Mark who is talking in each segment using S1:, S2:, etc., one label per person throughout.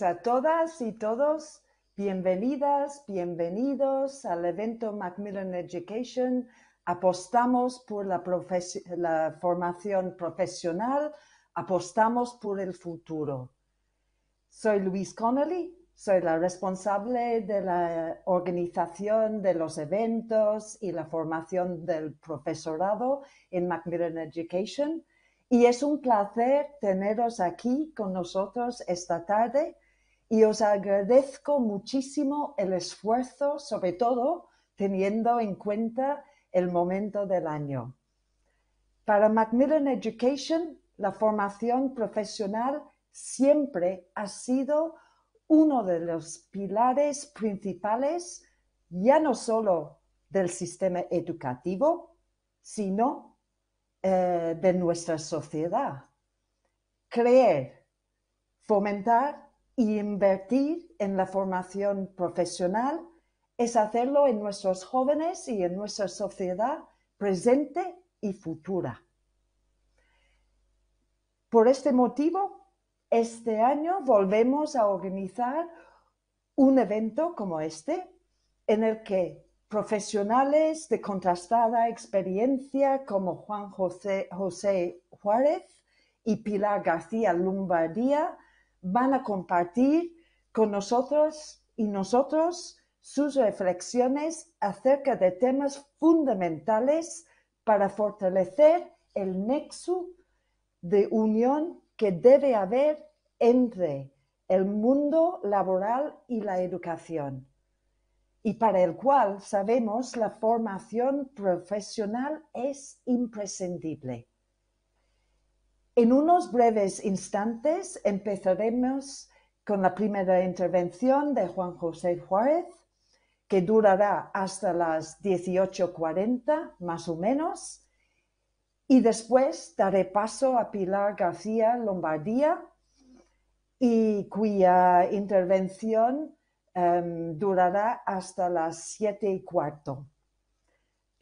S1: a todas y todos. Bienvenidas, bienvenidos al evento Macmillan Education. Apostamos por la, la formación profesional, apostamos por el futuro. Soy Luis Connolly, soy la responsable de la organización de los eventos y la formación del profesorado en Macmillan Education. Y es un placer teneros aquí con nosotros esta tarde y os agradezco muchísimo el esfuerzo, sobre todo teniendo en cuenta el momento del año. Para Macmillan Education, la formación profesional siempre ha sido uno de los pilares principales, ya no solo del sistema educativo, sino eh, de nuestra sociedad. Creer, fomentar y invertir en la formación profesional es hacerlo en nuestros jóvenes y en nuestra sociedad presente y futura. Por este motivo, este año volvemos a organizar un evento como este, en el que profesionales de contrastada experiencia como Juan José, José Juárez y Pilar García Lombardía van a compartir con nosotros y nosotros sus reflexiones acerca de temas fundamentales para fortalecer el nexo de unión que debe haber entre el mundo laboral y la educación, y para el cual sabemos la formación profesional es imprescindible. En unos breves instantes empezaremos con la primera intervención de Juan José Juárez, que durará hasta las 18.40 más o menos, y después daré paso a Pilar García Lombardía, y cuya intervención em, durará hasta las 7 y cuarto.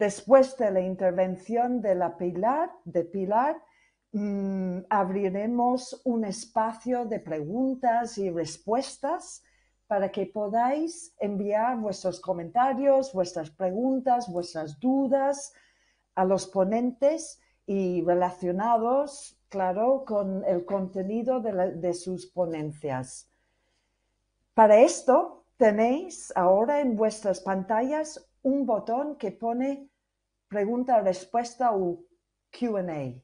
S1: Después de la intervención de, la Pilar, de Pilar, Mm, abriremos un espacio de preguntas y respuestas para que podáis enviar vuestros comentarios, vuestras preguntas, vuestras dudas a los ponentes y relacionados, claro, con el contenido de, de sus ponencias. Para esto tenéis ahora en vuestras pantallas un botón que pone pregunta-respuesta o QA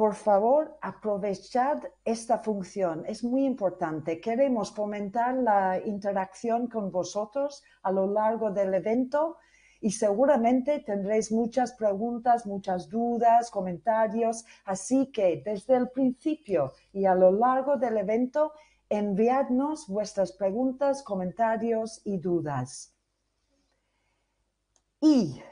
S1: por favor, aprovechad esta función. Es muy importante. Queremos fomentar la interacción con vosotros a lo largo del evento y seguramente tendréis muchas preguntas, muchas dudas, comentarios. Así que desde el principio y a lo largo del evento, enviadnos vuestras preguntas, comentarios y dudas. Y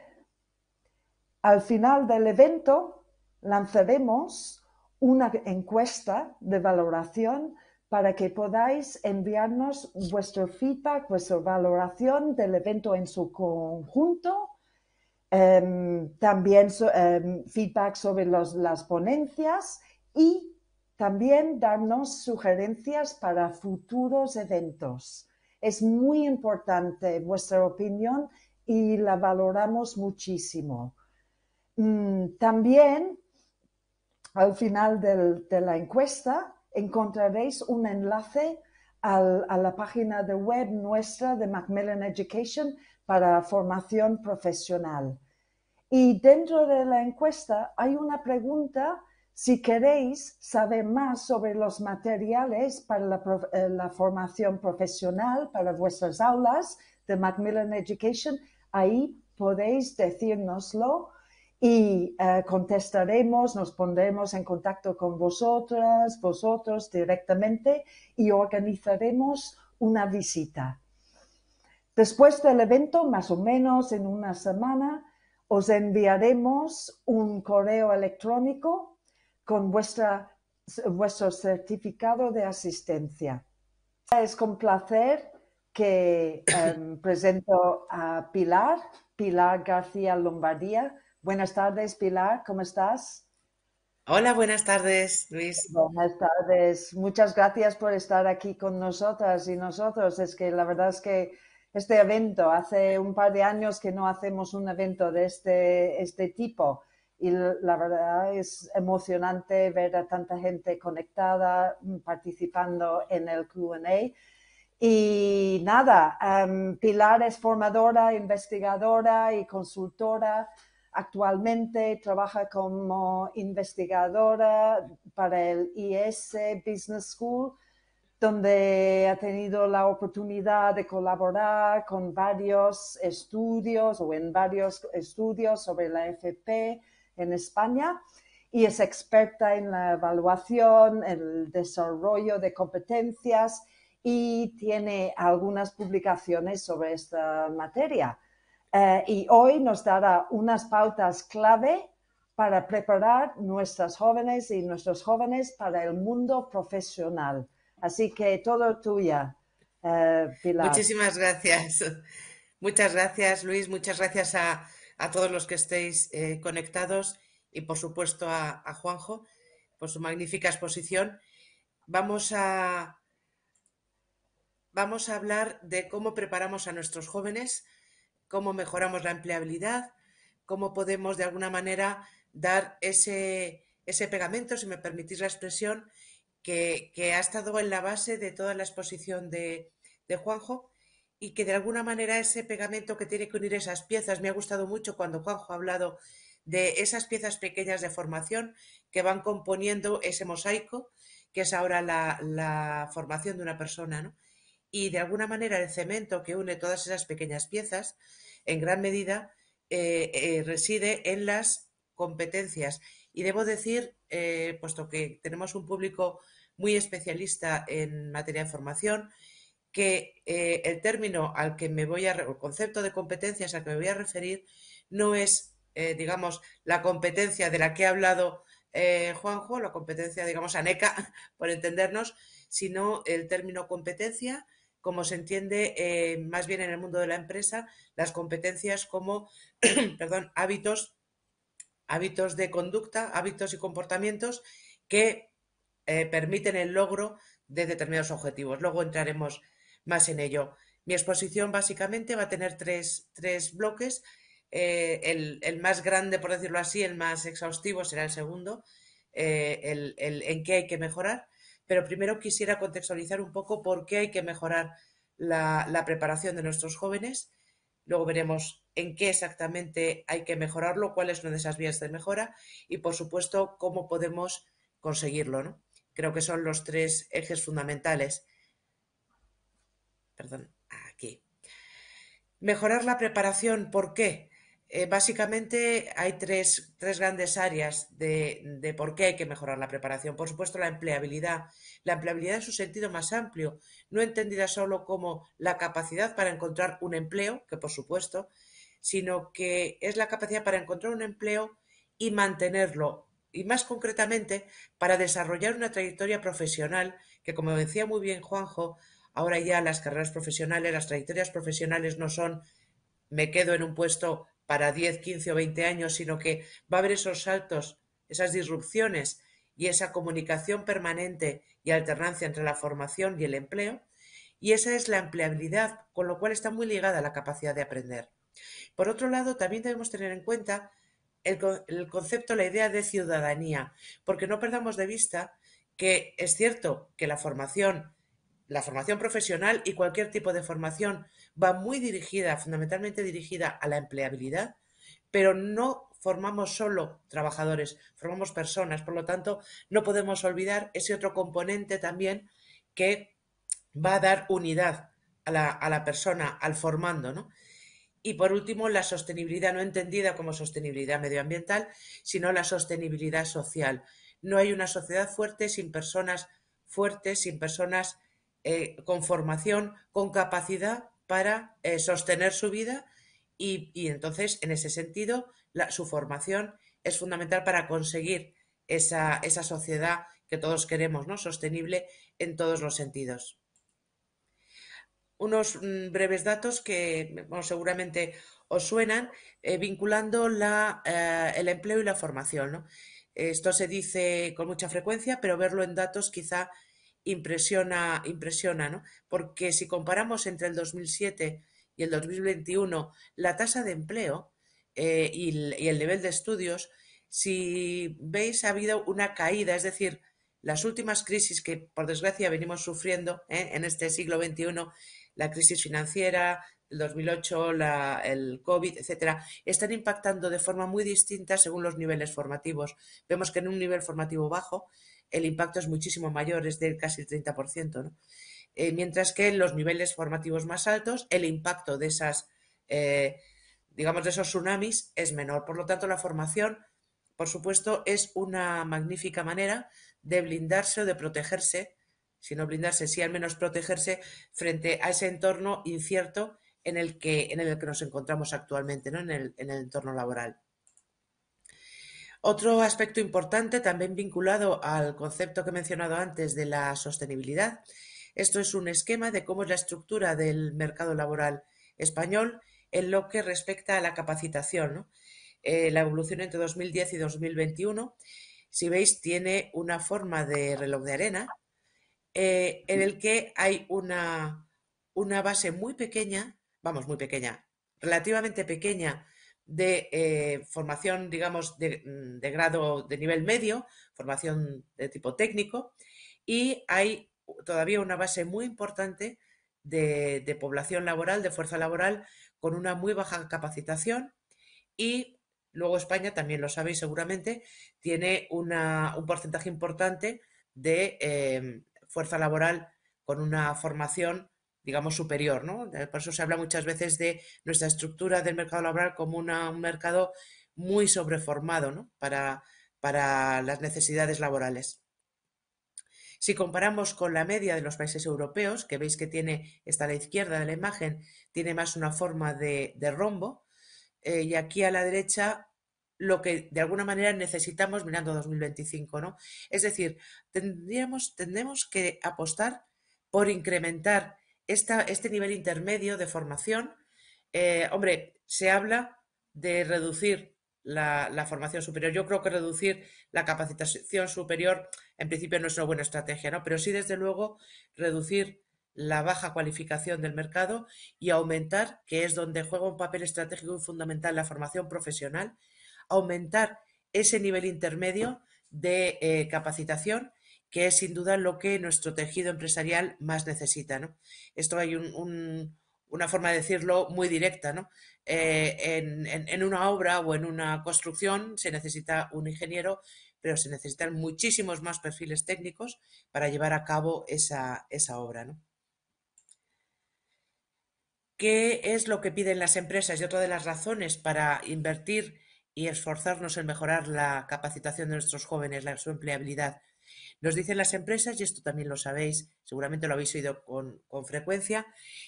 S1: al final del evento, lanzaremos una encuesta de valoración para que podáis enviarnos vuestro feedback, vuestra valoración del evento en su conjunto, em, también em, feedback sobre las ponencias y también darnos sugerencias para futuros eventos. Es muy importante vuestra opinión y la valoramos muchísimo. Mm, también al final de la encuesta encontraréis un enlace a la página de web nuestra de Macmillan Education para formación profesional. Y dentro de la encuesta hay una pregunta si queréis saber más sobre los materiales para la, eh, la formación profesional, para vuestras aulas de Macmillan Education, ahí podéis decírnoslo y eh, contestaremos, nos pondremos en contacto con vosotras, vosotros directamente y organizaremos una visita. Después del evento, más o menos en una semana, os enviaremos un correo electrónico con vuestro certificado de asistencia. Es con placer que em, presento a Pilar, Pilar García Lombardía, Buenas tardes, Pilar, ¿cómo estás?
S2: Hola, buenas tardes, Luis. Buenas tardes. Muchas gracias
S1: por estar aquí con nosotras y nosotros. Es que la verdad es que este evento, hace un par de años que no hacemos un evento de este, este tipo y la verdad es emocionante ver a tanta gente conectada, mm, participando en el QA. Y nada, em, Pilar es formadora, investigadora y consultora Actualmente trabaja como investigadora para el IS Business School, donde ha tenido la oportunidad de colaborar con varios estudios o en varios estudios sobre la FP en España y es experta en la evaluación, el desarrollo de competencias y tiene algunas publicaciones sobre esta materia. Eh, y hoy nos dará unas pautas clave para preparar nuestras jóvenes y nuestros jóvenes para el mundo profesional. Así que todo tuya, eh, Pilar. Muchísimas
S2: gracias. Muchas gracias, Luis. Muchas gracias a, todos los que estéis eh, conectados y, por supuesto, a, a Juanjo por su magnífica exposición. Vamos a, vamos a hablar de cómo preparamos a nuestros jóvenes cómo mejoramos la empleabilidad, cómo podemos de alguna manera dar ese, pegamento, si me permitís la expresión, que, ha estado en la base de toda la exposición de, Juanjo y que de alguna manera ese pegamento que tiene que unir esas piezas, me ha gustado mucho cuando Juanjo ha hablado de esas piezas pequeñas de formación que van componiendo ese mosaico que es ahora la, la formación de una persona, ¿no? y de alguna manera el cemento que une todas esas pequeñas piezas, en gran medida, eh, eh, reside en las competencias. Y debo decir, eh, puesto que tenemos un público muy especialista en materia de formación, que el término al que me voy a, concepto de competencias al que me voy a referir, no es, digamos, la competencia de la que ha hablado Juanjo, la competencia, digamos, aneca, por entendernos, sino el término competencia como se entiende eh, más bien en el mundo de la empresa, las competencias como perdón, hábitos, hábitos de conducta, hábitos y comportamientos que eh, permiten el logro de determinados objetivos. Luego entraremos más en ello. Mi exposición básicamente va a tener tres, bloques. Eh, el, más grande, por decirlo así, el más exhaustivo será el segundo, el, el en qué hay que mejorar pero primero quisiera contextualizar un poco por qué hay que mejorar la, preparación de nuestros jóvenes. Luego veremos en qué exactamente hay que mejorarlo, cuál es una de esas vías de mejora y, por supuesto, cómo podemos conseguirlo. Creo que son los tres ejes fundamentales. Perdón, aquí. Mejorar la preparación, ¿por qué? Eh, básicamente hay tres, tres grandes áreas de, de, por qué hay que mejorar la preparación. Por supuesto, la empleabilidad. La empleabilidad en su sentido más amplio, no entendida solo como la capacidad para encontrar un empleo, que por supuesto, sino que es la capacidad para encontrar un empleo y mantenerlo. Y más concretamente, para desarrollar una trayectoria profesional, que como decía muy bien Juanjo, ahora ya las carreras profesionales, las trayectorias profesionales no son me quedo en un puesto para 10, 15 o 20 años, sino que va a haber esos saltos, esas disrupciones y esa comunicación permanente y alternancia entre la formación y el empleo. Y esa es la empleabilidad, con lo cual está muy ligada a la capacidad de aprender. Por otro lado, también debemos tener en cuenta el, el concepto, la idea de ciudadanía, porque no perdamos de vista que es cierto que la formación, la formación profesional y cualquier tipo de formación va muy dirigida, fundamentalmente dirigida a la empleabilidad, pero no formamos solo trabajadores, formamos personas, por lo tanto, no podemos olvidar ese otro componente también que va a dar unidad a la, persona, al formando, Y por último, la sostenibilidad, no entendida como sostenibilidad medioambiental, sino la sostenibilidad social. No hay una sociedad fuerte sin personas fuertes, sin personas eh, con formación, con capacidad para eh, sostener su vida y, entonces, en ese sentido, su formación es fundamental para conseguir esa, sociedad que todos queremos, ¿no? Sostenible en todos los sentidos. Unos mm, breves datos que seguramente os suenan, eh, vinculando eh, el empleo y la formación, Esto se dice con mucha frecuencia, pero verlo en datos quizá impresiona, impresiona ¿no? porque si comparamos entre el 2007 y el 2021 la tasa de empleo eh, y, el, nivel de estudios, si veis ha habido una caída, es decir, las últimas crisis que por desgracia venimos sufriendo ¿eh? en este siglo XXI, la crisis financiera, el 2008, el COVID, etcétera, están impactando de forma muy distinta según los niveles formativos. Vemos que en un nivel formativo bajo el impacto es muchísimo mayor, es del casi el 30%. ¿no? Eh, mientras que en los niveles formativos más altos el impacto de esas, eh, digamos, de esos tsunamis es menor. Por lo tanto, la formación, por supuesto, es una magnífica manera de blindarse o de protegerse, si no blindarse, sí al menos protegerse frente a ese entorno incierto en el que, en el que nos encontramos actualmente, en el entorno laboral. Otro aspecto importante, también vinculado al concepto que he mencionado antes de la sostenibilidad, esto es un esquema de cómo es la estructura del mercado laboral español en lo que respecta a la capacitación. Eh, la evolución entre 2010 y 2021, si veis, tiene una forma de reloj de arena eh, en el que hay una, una base muy pequeña, vamos, muy pequeña, relativamente pequeña de eh, formación, digamos, mm, de, grado de nivel medio, formación de tipo técnico, y hay todavía una base muy importante de, población laboral, de fuerza laboral, con una muy baja capacitación y luego España, también lo sabéis seguramente, tiene una, un porcentaje importante de eh, fuerza laboral con una formación digamos, superior. ¿no? Eh, por eso se habla muchas veces de nuestra estructura del mercado laboral como un mercado muy sobreformado ¿no? para, para las necesidades laborales. Si comparamos con la media de los países europeos, que veis que tiene, está a la izquierda de la imagen, tiene más una forma de, rombo, eh, y aquí a la derecha lo que de alguna manera necesitamos mirando 2025, ¿no? Es decir, tendríamos, tendremos que apostar por incrementar este nivel intermedio de formación, eh, hombre, se habla de reducir la, formación superior. Yo creo que reducir la capacitación superior en principio no es una buena estrategia, ¿no? Pero sí, desde luego, reducir la baja cualificación del mercado y aumentar, que es donde juega un papel estratégico y fundamental la formación profesional, aumentar ese nivel intermedio de eh, capacitación que es sin duda lo que nuestro tejido empresarial más necesita. Esto hay una forma de decirlo muy directa. Eh, en, una obra o en una construcción se necesita un ingeniero, pero se necesitan muchísimos más perfiles técnicos para llevar a cabo esa, obra. ¿Qué es lo que piden las empresas? Y otra de las razones para invertir y esforzarnos en mejorar la capacitación de nuestros jóvenes, la su empleabilidad nos dicen las empresas, y esto también lo sabéis, seguramente lo habéis oído con, frecuencia,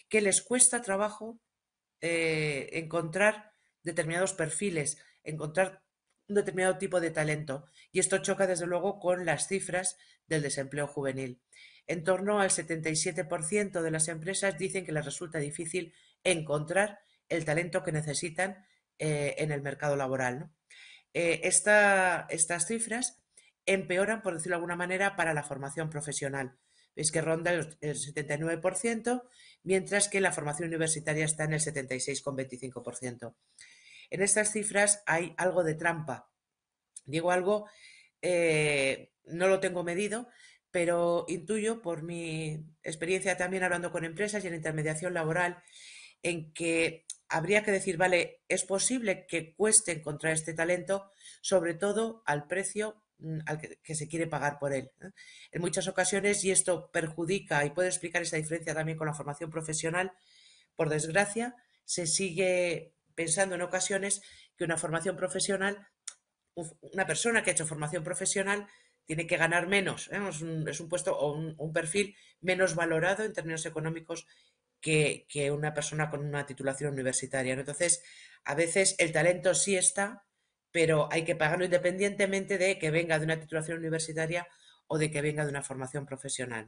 S2: que les cuesta trabajo eh, encontrar determinados perfiles, encontrar un determinado tipo de talento. Y esto choca, desde luego, con las cifras del desempleo juvenil. En torno al 77% de las empresas dicen que les resulta difícil encontrar el talento que necesitan eh, en el mercado laboral. Eh, estas cifras empeoran, por decirlo de alguna manera, para la formación profesional. Veis que ronda el 79%, mientras que la formación universitaria está en el 76,25%. En estas cifras hay algo de trampa. Digo algo, eh, no lo tengo medido, pero intuyo por mi experiencia también hablando con empresas y en intermediación laboral, en que habría que decir, vale, es posible que cueste encontrar este talento, sobre todo al precio Mm, al que, se quiere pagar por él. En muchas ocasiones, y esto perjudica y puede explicar esa diferencia también con la formación profesional, por desgracia, se sigue pensando en ocasiones que una formación profesional, una persona que ha hecho formación profesional, tiene que ganar menos. ¿eh? Es, un, puesto o un, perfil menos valorado en términos económicos que, una persona con una titulación universitaria. Entonces, a veces el talento sí está, pero hay que pagarlo independientemente de que venga de una titulación universitaria o de que venga de una formación profesional.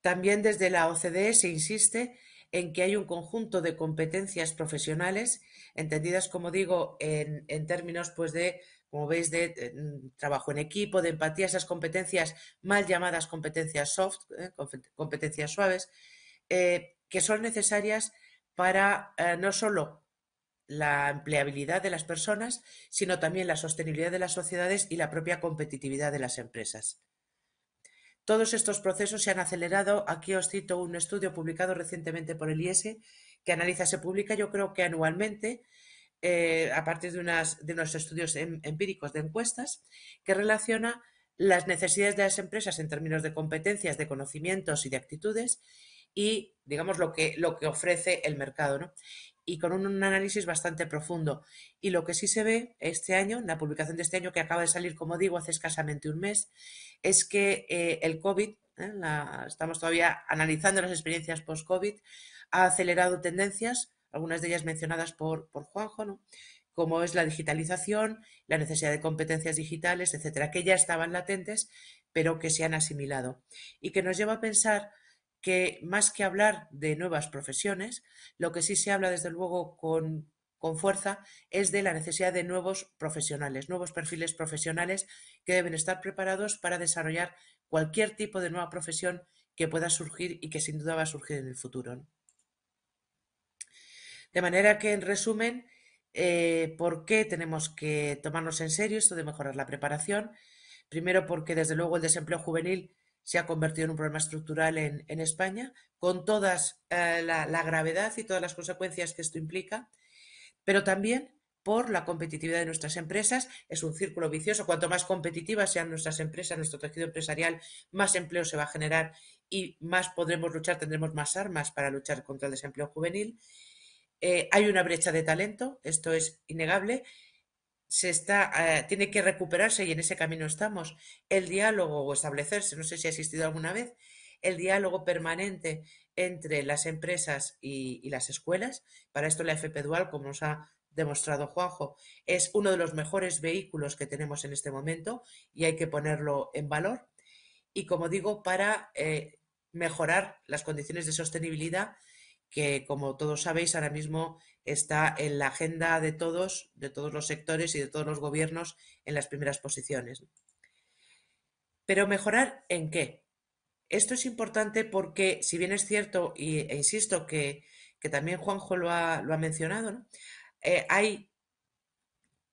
S2: También desde la OCDE se insiste en que hay un conjunto de competencias profesionales, entendidas, como digo, en, términos pues, de, como veis, de, mm, trabajo en equipo, de empatía, esas competencias mal llamadas competencias soft, ¿eh? competencias suaves, eh, que son necesarias para eh, no solo la empleabilidad de las personas, sino también la sostenibilidad de las sociedades y la propia competitividad de las empresas. Todos estos procesos se han acelerado. Aquí os cito un estudio publicado recientemente por el IES e que analiza, se publica yo creo que anualmente, eh, a partir de, de unos estudios em, empíricos de encuestas, que relaciona las necesidades de las empresas en términos de competencias, de conocimientos y de actitudes y, digamos, lo que, lo que ofrece el mercado y con un, análisis bastante profundo. Y lo que sí se ve este año, en la publicación de este año que acaba de salir, como digo, hace escasamente un mes, es que eh, el COVID, ¿eh? estamos todavía analizando las experiencias post-COVID, ha acelerado tendencias, algunas de ellas mencionadas por, por Juanjo, como es la digitalización, la necesidad de competencias digitales, etcétera, que ya estaban latentes, pero que se han asimilado. Y que nos lleva a pensar que más que hablar de nuevas profesiones, lo que sí se habla desde luego con, fuerza es de la necesidad de nuevos profesionales, nuevos perfiles profesionales que deben estar preparados para desarrollar cualquier tipo de nueva profesión que pueda surgir y que sin duda va a surgir en el futuro. De manera que, en resumen, eh, ¿por qué tenemos que tomarnos en serio esto de mejorar la preparación? Primero porque, desde luego, el desempleo juvenil se ha convertido en un problema estructural en, España, con toda eh, la, gravedad y todas las consecuencias que esto implica, pero también por la competitividad de nuestras empresas. Es un círculo vicioso. Cuanto más competitivas sean nuestras empresas, nuestro tejido empresarial, más empleo se va a generar y más podremos luchar, tendremos más armas para luchar contra el desempleo juvenil. Eh, hay una brecha de talento, esto es innegable se está, eh, tiene que recuperarse y en ese camino estamos, el diálogo o establecerse, no sé si ha existido alguna vez, el diálogo permanente entre las empresas y, las escuelas. Para esto la FP Dual, como nos ha demostrado Juanjo, es uno de los mejores vehículos que tenemos en este momento y hay que ponerlo en valor. Y como digo, para eh, mejorar las condiciones de sostenibilidad que como todos sabéis ahora mismo está en la agenda de todos, de todos los sectores y de todos los gobiernos en las primeras posiciones. Pero mejorar en qué? Esto es importante porque, si bien es cierto, e insisto que, también Juanjo lo ha, lo ha mencionado, eh, hay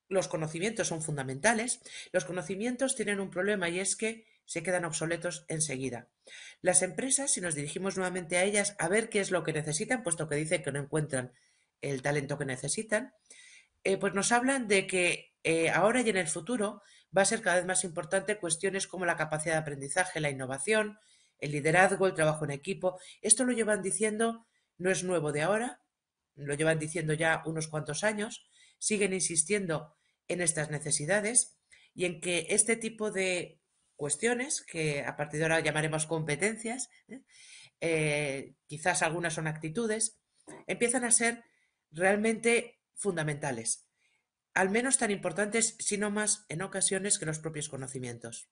S2: los conocimientos son fundamentales. Los conocimientos tienen un problema y es que se quedan obsoletos enseguida. Las empresas, si nos dirigimos nuevamente a ellas a ver qué es lo que necesitan, puesto que dicen que no encuentran el talento que necesitan, eh, pues nos hablan de que eh, ahora y en el futuro va a ser cada vez más importante cuestiones como la capacidad de aprendizaje, la innovación, el liderazgo, el trabajo en equipo. Esto lo llevan diciendo, no es nuevo de ahora, lo llevan diciendo ya unos cuantos años, siguen insistiendo en estas necesidades y en que este tipo de cuestiones que a partir de ahora llamaremos competencias, ¿eh? Eh, quizás algunas son actitudes, empiezan a ser realmente fundamentales, al menos tan importantes, sino más en ocasiones que los propios conocimientos.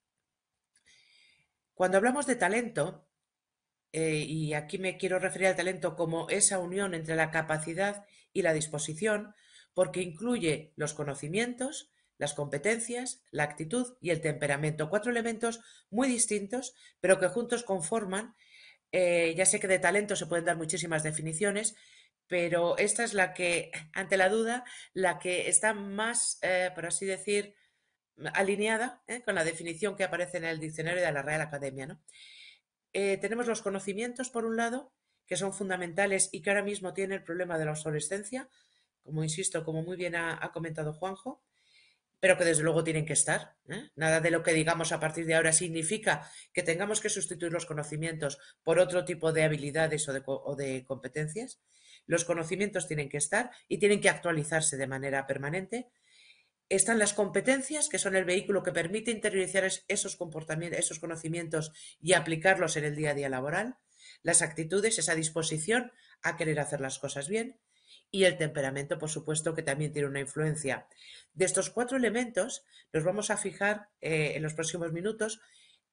S2: Cuando hablamos de talento, eh, y aquí me quiero referir al talento como esa unión entre la capacidad y la disposición, porque incluye los conocimientos, las competencias, la actitud y el temperamento, cuatro elementos muy distintos, pero que juntos conforman, eh, ya sé que de talento se pueden dar muchísimas definiciones, pero esta es la que, ante la duda, la que está más, eh, por así decir, alineada eh, con la definición que aparece en el diccionario de la Real Academia. tenemos los conocimientos, por un lado, que son fundamentales y que ahora mismo tiene el problema de la obsolescencia, como insisto, como muy bien ha comentado Juanjo pero que desde luego tienen que estar. ¿eh? Nada de lo que digamos a partir de ahora significa que tengamos que sustituir los conocimientos por otro tipo de habilidades o de, competencias. Los conocimientos tienen que estar y tienen que actualizarse de manera permanente están las competencias, que son el vehículo que permite interiorizar esos conocimientos y aplicarlos en el día a día laboral, las actitudes, esa disposición a querer hacer las cosas bien, y el temperamento, por supuesto, que también tiene una influencia. De estos cuatro elementos nos vamos a fijar eh, en los próximos minutos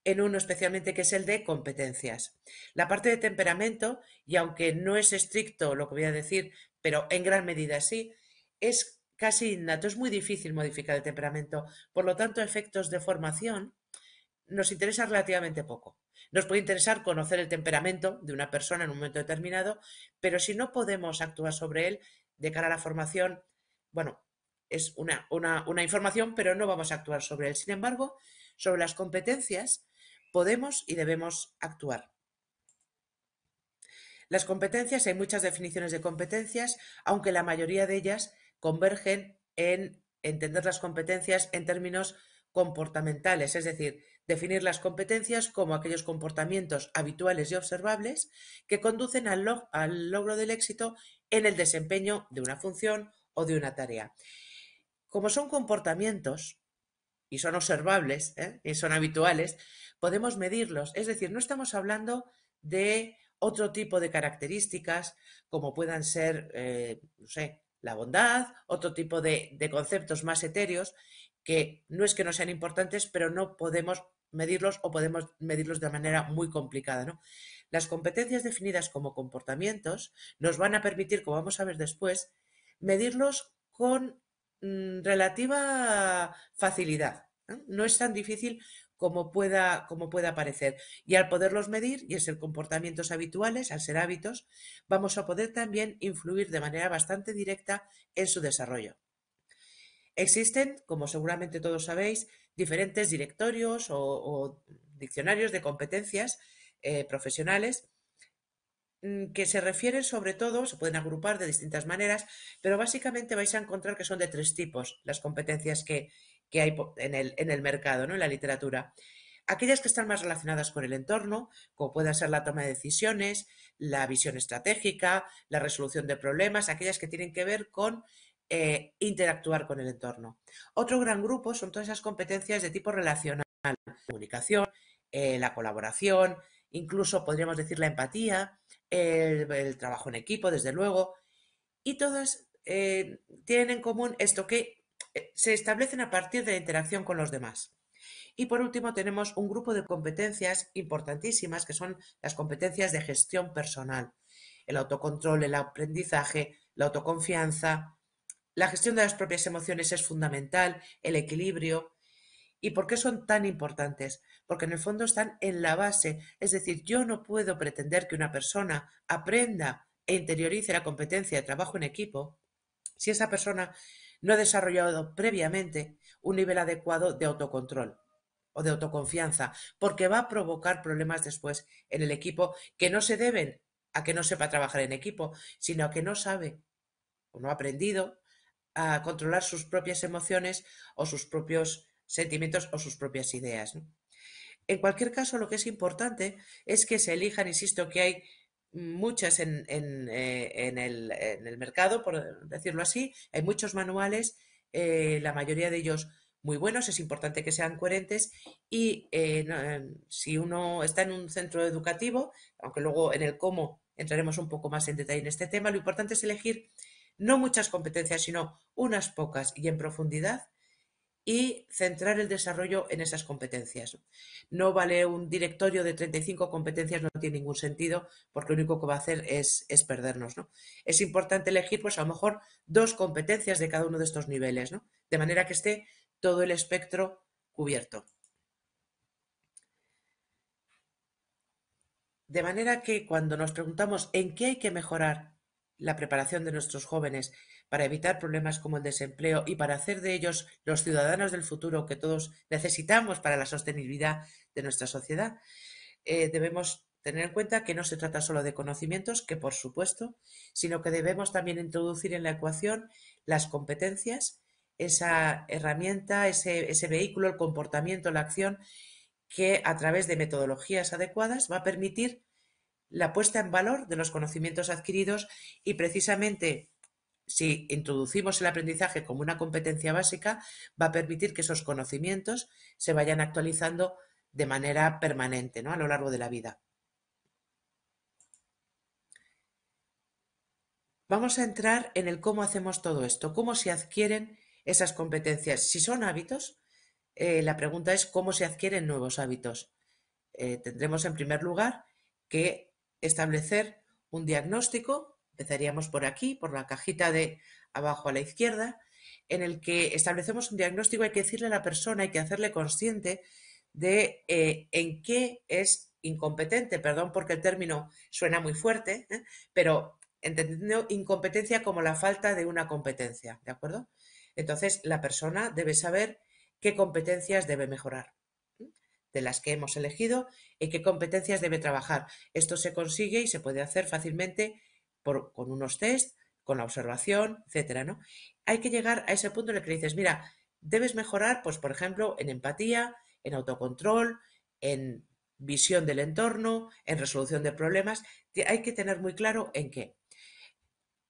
S2: en uno especialmente que es el de competencias. La parte de temperamento, y aunque no es estricto lo que voy a decir, pero en gran medida sí, es casi innato, es muy difícil modificar el temperamento. Por lo tanto, efectos de formación nos interesa relativamente poco. Nos puede interesar conocer el temperamento de una persona en un momento determinado, pero si no podemos actuar sobre él de cara a la formación, bueno, es una, información, pero no vamos a actuar sobre él. Sin embargo, sobre las competencias podemos y debemos actuar. Las competencias, hay muchas definiciones de competencias, aunque la mayoría de ellas convergen en entender las competencias en términos comportamentales, es decir, definir las competencias como aquellos comportamientos habituales y observables que conducen al, al logro del éxito en el desempeño de una función o de una tarea. Como son comportamientos, y son observables ¿eh? y son habituales, podemos medirlos. Es decir, no estamos hablando de otro tipo de características como puedan ser, eh, no sé, la bondad, otro tipo de, conceptos más etéreos que no es que no sean importantes, pero no podemos medirlos o podemos medirlos de manera muy complicada. ¿no? Las competencias definidas como comportamientos nos van a permitir, como vamos a ver después, medirlos con mm, relativa facilidad. No es tan difícil como pueda, como pueda parecer. Y al poderlos medir, y es el comportamientos habituales, al ser hábitos, vamos a poder también influir de manera bastante directa en su desarrollo. Existen, como seguramente todos sabéis, diferentes directorios o, diccionarios de competencias eh, profesionales mm, que se refieren sobre todo, se pueden agrupar de distintas maneras, pero básicamente vais a encontrar que son de tres tipos las competencias que, hay en el, mercado, ¿no? en la literatura. Aquellas que están más relacionadas con el entorno, como pueda ser la toma de decisiones, la visión estratégica, la resolución de problemas, aquellas que tienen que ver con eh, interactuar con el entorno. Otro gran grupo son todas esas competencias de tipo relacional, la comunicación, eh, la colaboración, incluso podríamos decir la empatía, el, trabajo en equipo, desde luego, y todas eh, tienen en común esto que se establecen a partir de la interacción con los demás. Y por último tenemos un grupo de competencias importantísimas que son las competencias de gestión personal, el autocontrol, el aprendizaje, la autoconfianza, la gestión de las propias emociones es fundamental, el equilibrio. ¿Y por qué son tan importantes? Porque en el fondo están en la base. Es decir, yo no puedo pretender que una persona aprenda e interiorice la competencia de trabajo en equipo si esa persona no ha desarrollado previamente un nivel adecuado de autocontrol o de autoconfianza, porque va a provocar problemas después en el equipo que no se deben a que no sepa trabajar en equipo, sino a que no sabe o no ha aprendido a controlar sus propias emociones o sus propios sentimientos o sus propias ideas. En cualquier caso, lo que es importante es que se elijan, insisto, que hay muchas en, eh, el, mercado, por decirlo así, hay muchos manuales, eh, la mayoría de ellos muy buenos, es importante que sean coherentes y eh, si uno está en un centro educativo, aunque luego en el cómo entraremos un poco más en detalle en este tema, lo importante es elegir no muchas competencias, sino unas pocas y en profundidad, y centrar el desarrollo en esas competencias. No vale un directorio de 35 competencias, no tiene ningún sentido, porque lo único que va a hacer es, perdernos. ¿no? Es importante elegir, pues a lo mejor, dos competencias de cada uno de estos niveles, de manera que esté todo el espectro cubierto. De manera que cuando nos preguntamos en qué hay que mejorar la preparación de nuestros jóvenes, para evitar problemas como el desempleo y para hacer de ellos los ciudadanos del futuro que todos necesitamos para la sostenibilidad de nuestra sociedad, eh, debemos tener en cuenta que no se trata solo de conocimientos, que por supuesto, sino que debemos también introducir en la ecuación las competencias, esa herramienta, ese, ese vehículo, el comportamiento, la acción, que a través de metodologías adecuadas va a permitir la puesta en valor de los conocimientos adquiridos y precisamente si introducimos el aprendizaje como una competencia básica, va a permitir que esos conocimientos se vayan actualizando de manera permanente ¿no? a lo largo de la vida. Vamos a entrar en el cómo hacemos todo esto, cómo se adquieren esas competencias. Si son hábitos, eh, la pregunta es cómo se adquieren nuevos hábitos. Eh, tendremos en primer lugar que establecer un diagnóstico, empezaríamos por aquí, por la cajita de abajo a la izquierda, en el que establecemos un diagnóstico, hay que decirle a la persona, hay que hacerle consciente de eh, en qué es incompetente, perdón porque el término suena muy fuerte, ¿eh? pero entendiendo incompetencia como la falta de una competencia, ¿de acuerdo? Entonces, la persona debe saber qué competencias debe mejorar de las que hemos elegido, en qué competencias debe trabajar. Esto se consigue y se puede hacer fácilmente con unos test, con la observación, etcétera, ¿no? Hay que llegar a ese punto en el que dices, mira, debes mejorar, pues, por ejemplo, en empatía, en autocontrol, en visión del entorno, en resolución de problemas. Hay que tener muy claro en qué.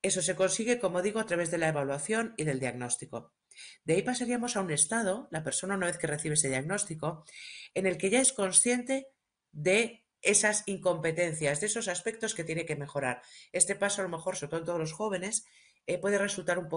S2: Eso se consigue, como digo, a través de la evaluación y del diagnóstico. De ahí pasaríamos a un estado, la persona una vez que recibe ese diagnóstico, en el que ya es consciente de esas incompetencias, de esos aspectos que tiene que mejorar. Este paso a lo mejor, sobre todo en todos los jóvenes, eh, puede resultar un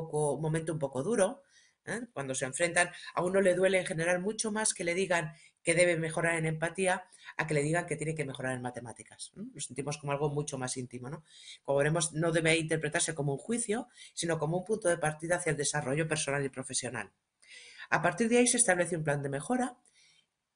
S2: momento un poco duro, ¿eh? cuando se enfrentan, a uno le duele en general mucho más que le digan que debe mejorar en empatía a que le digan que tiene que mejorar en matemáticas. Lo sentimos como algo mucho más íntimo. ¿no? Como veremos, no debe interpretarse como un juicio, sino como un punto de partida hacia el desarrollo personal y profesional. A partir de ahí se establece un plan de mejora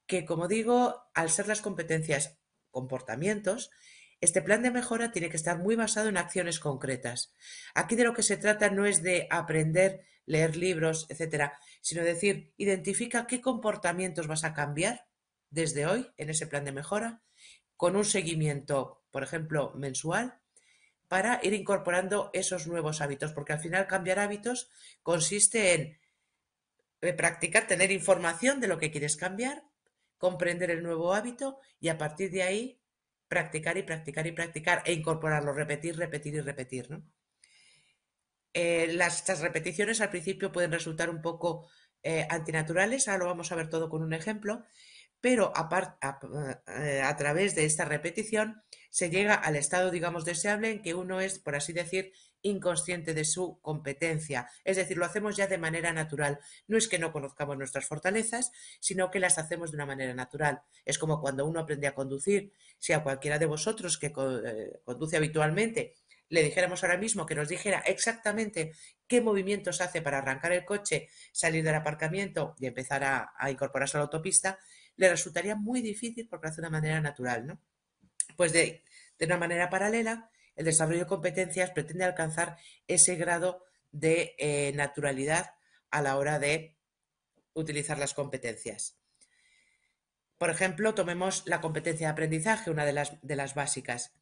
S2: que, como digo, al ser las competencias comportamientos, este plan de mejora tiene que estar muy basado en acciones concretas. Aquí de lo que se trata no es de aprender, leer libros, etcétera, sino decir, identifica qué comportamientos vas a cambiar desde hoy en ese plan de mejora, con un seguimiento, por ejemplo, mensual, para ir incorporando esos nuevos hábitos, porque al final cambiar hábitos consiste en eh, practicar, tener información de lo que quieres cambiar, comprender el nuevo hábito y a partir de ahí practicar y practicar y practicar e incorporarlo, repetir, repetir y repetir. Eh, las, repeticiones al principio pueden resultar un poco eh, antinaturales, ahora lo vamos a ver todo con un ejemplo, pero eh, a, través de esta repetición se llega al estado, digamos, deseable en que uno es, por así decir, inconsciente de su competencia. Es decir, lo hacemos ya de manera natural. No es que no conozcamos nuestras fortalezas, sino que las hacemos de una manera natural. Es como cuando uno aprende a conducir si a cualquiera de vosotros que eh, conduce habitualmente le dijéramos ahora mismo que nos dijera exactamente qué movimientos hace para arrancar el coche, salir del aparcamiento y empezar a, incorporarse a la autopista, le resultaría muy difícil porque hace de una manera natural, ¿no? Pues de, una manera paralela, el desarrollo de competencias pretende alcanzar ese grado de eh, naturalidad a la hora de utilizar las competencias. Por ejemplo, tomemos la competencia de aprendizaje, una de las, básicas.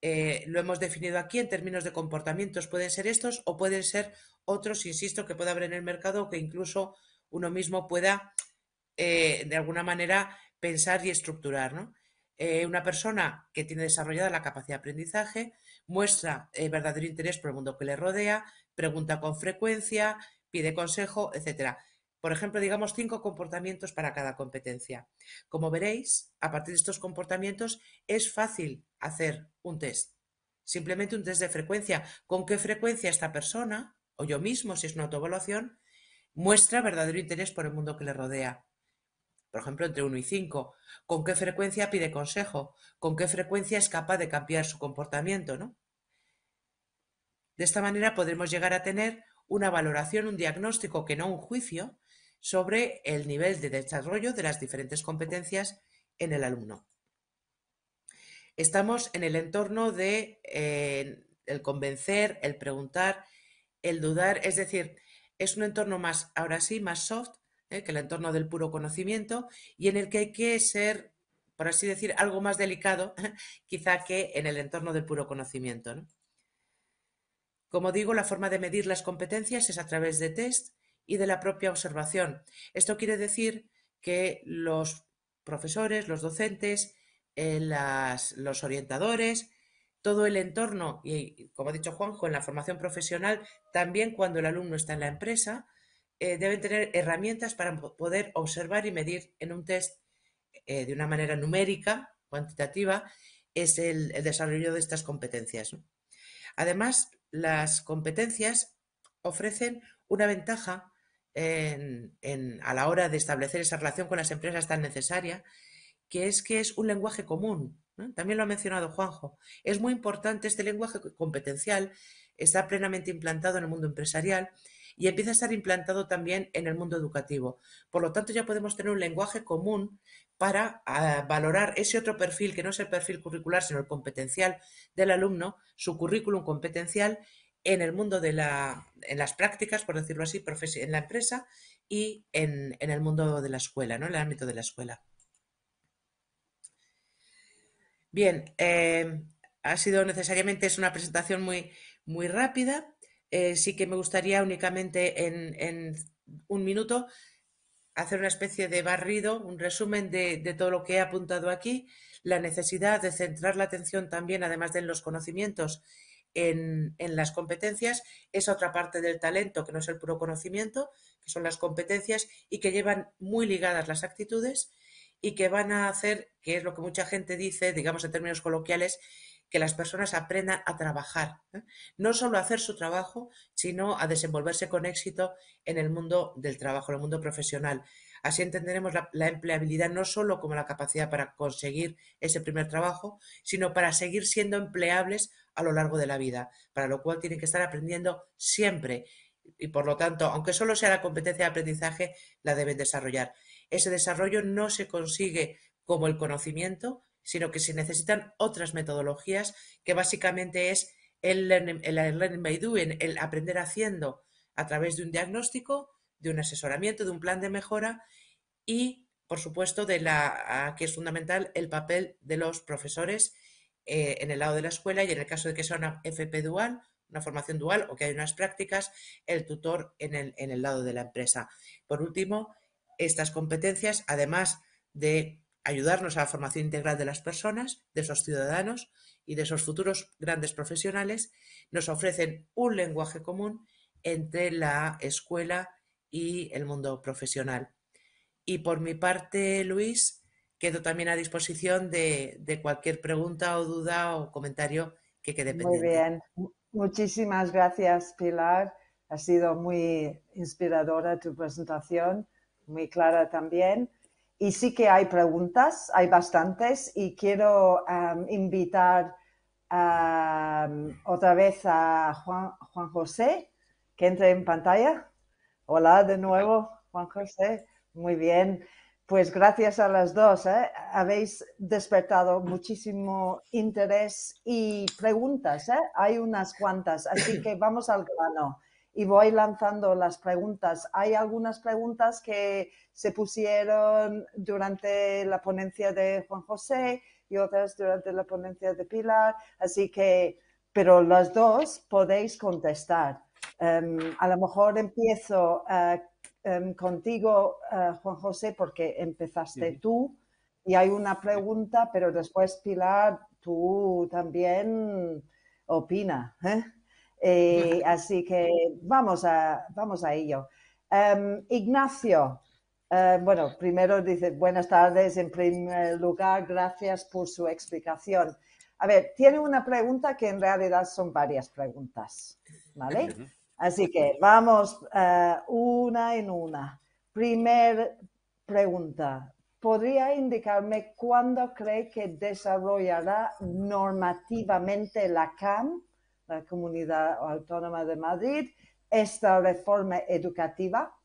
S2: Eh, lo hemos definido aquí en términos de comportamientos. Pueden ser estos o pueden ser otros, insisto, que pueda haber en el mercado o que incluso uno mismo pueda, eh, de alguna manera, pensar y estructurar. Eh, una persona que tiene desarrollada la capacidad de aprendizaje muestra verdadero interés por el mundo que le rodea, pregunta con frecuencia, pide consejo, etcétera. Por ejemplo, digamos cinco comportamientos para cada competencia. Como veréis, a partir de estos comportamientos es fácil hacer un test. Simplemente un test de frecuencia. ¿Con qué frecuencia esta persona, o yo mismo, si es una autoevaluación, muestra verdadero interés por el mundo que le rodea? Por ejemplo, entre uno y cinco. ¿Con qué frecuencia pide consejo? ¿Con qué frecuencia es capaz de cambiar su comportamiento? ¿no? De esta manera podremos llegar a tener una valoración, un diagnóstico que no un juicio, sobre el nivel de desarrollo de las diferentes competencias en el alumno. Estamos en el entorno de eh, el convencer, el preguntar, el dudar, es decir, es un entorno más, ahora sí, más soft eh, que el entorno del puro conocimiento y en el que hay que ser, por así decir, algo más delicado quizá que en el entorno del puro conocimiento. Como digo, la forma de medir las competencias es a través de test y de la propia observación. Esto quiere decir que los profesores, los docentes, eh, los orientadores, todo el entorno y, como ha dicho Juanjo, en la formación profesional, también cuando el alumno está en la empresa, eh, deben tener herramientas para poder observar y medir en un test eh, de una manera numérica, cuantitativa, es el, desarrollo de estas competencias. Además, las competencias ofrecen una ventaja a la hora de establecer esa relación con las empresas tan necesaria, que es que es un lenguaje común. También lo ha mencionado Juanjo. Es muy importante este lenguaje competencial, está plenamente implantado en el mundo empresarial y empieza a estar implantado también en el mundo educativo. Por lo tanto, ya podemos tener un lenguaje común para ah, valorar ese otro perfil, que no es el perfil curricular, sino el competencial del alumno, su currículum competencial en el mundo de la, en las prácticas, por decirlo así, en la empresa y en, en el mundo de la escuela, En el ámbito de la escuela. Bien, eh, ha sido necesariamente, es una presentación muy, muy rápida. Eh, sí que me gustaría únicamente en, un minuto hacer una especie de barrido, un resumen de, de todo lo que he apuntado aquí, la necesidad de centrar la atención también, además de los conocimientos, en, las competencias, esa otra parte del talento que no es el puro conocimiento, que son las competencias y que llevan muy ligadas las actitudes y que van a hacer, que es lo que mucha gente dice, digamos en términos coloquiales, que las personas aprendan a trabajar, ¿eh? no solo a hacer su trabajo, sino a desenvolverse con éxito en el mundo del trabajo, en el mundo profesional. Así entenderemos la, empleabilidad no solo como la capacidad para conseguir ese primer trabajo, sino para seguir siendo empleables a lo largo de la vida, para lo cual tienen que estar aprendiendo siempre y por lo tanto, aunque solo sea la competencia de aprendizaje, la deben desarrollar. Ese desarrollo no se consigue como el conocimiento, sino que se necesitan otras metodologías que básicamente es el learning by doing, el aprender haciendo a través de un diagnóstico, de un asesoramiento, de un plan de mejora y, por supuesto, de la, ah, que es fundamental el papel de los profesores eh, en el lado de la escuela y en el caso de que sea una FP dual, una formación dual o que haya unas prácticas, el tutor en el, en el lado de la empresa. Por último, estas competencias, además de ayudarnos a la formación integral de las personas, de esos ciudadanos y de esos futuros grandes profesionales, nos ofrecen un lenguaje común entre la escuela y el mundo profesional. Y por mi parte, Luis, quedo también a disposición de, cualquier pregunta o duda o comentario que quede pendiente. Muy bien. Muchísimas
S1: gracias, Pilar. Ha sido muy inspiradora tu presentación, muy clara también. Y sí que hay preguntas, hay bastantes, y quiero invitar otra vez a Juan José que entre en pantalla. Hola de nuevo, Juan José. Muy bien. Pues gracias a las dos. ¿eh? Habéis despertado muchísimo interés y preguntas. ¿eh? Hay unas cuantas, así que vamos al grano. Y voy lanzando las preguntas. Hay algunas preguntas que se pusieron durante la ponencia de Juan José y otras durante la ponencia de Pilar. Así que, pero las dos podéis contestar. Em, a lo mejor empiezo eh, em, contigo, eh, Juan José, porque empezaste tú y hay una pregunta, pero después, Pilar, tú también opina. ¿eh? así que vamos a, vamos a ello. Em, Ignacio, bueno, primero dice buenas tardes. En primer lugar, gracias por su explicación. A ver, tiene una pregunta que en realidad son varias preguntas, ¿vale? Así que vamos eh, una en una. Primer pregunta. ¿Podría indicarme cuándo cree que desarrollará normativamente la CAM, la Comunidad Autónoma de Madrid, esta reforma educativa?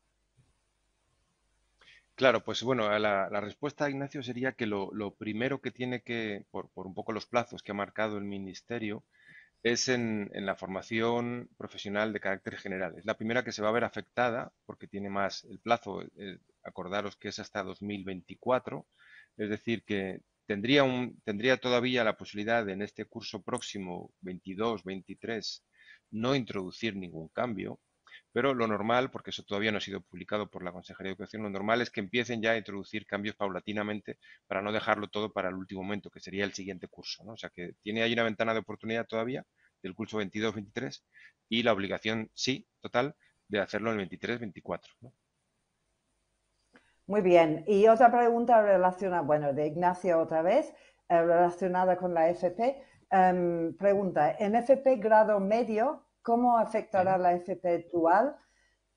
S3: Claro, pues bueno, la, la respuesta, Ignacio, sería que lo, primero que tiene que, por, un poco los plazos que ha marcado el Ministerio, es en, la formación profesional de carácter general. Es la primera que se va a ver afectada porque tiene más el plazo, eh, acordaros que es hasta 2024, es decir, que tendría, un, tendría todavía la posibilidad en este curso próximo 22-23 no introducir ningún cambio, pero lo normal, porque eso todavía no ha sido publicado por la Consejería de Educación, lo normal es que empiecen ya a introducir cambios paulatinamente para no dejarlo todo para el último momento, que sería el siguiente curso. O sea que tiene ahí una ventana de oportunidad todavía del curso 22-23 y la obligación, sí, total, de hacerlo en el 23-24.
S1: Muy bien. Y otra pregunta relacionada, bueno, de Ignacio otra vez, eh, relacionada con la FP. Em, pregunta, en FP grado medio, cómo afectará la FP dual,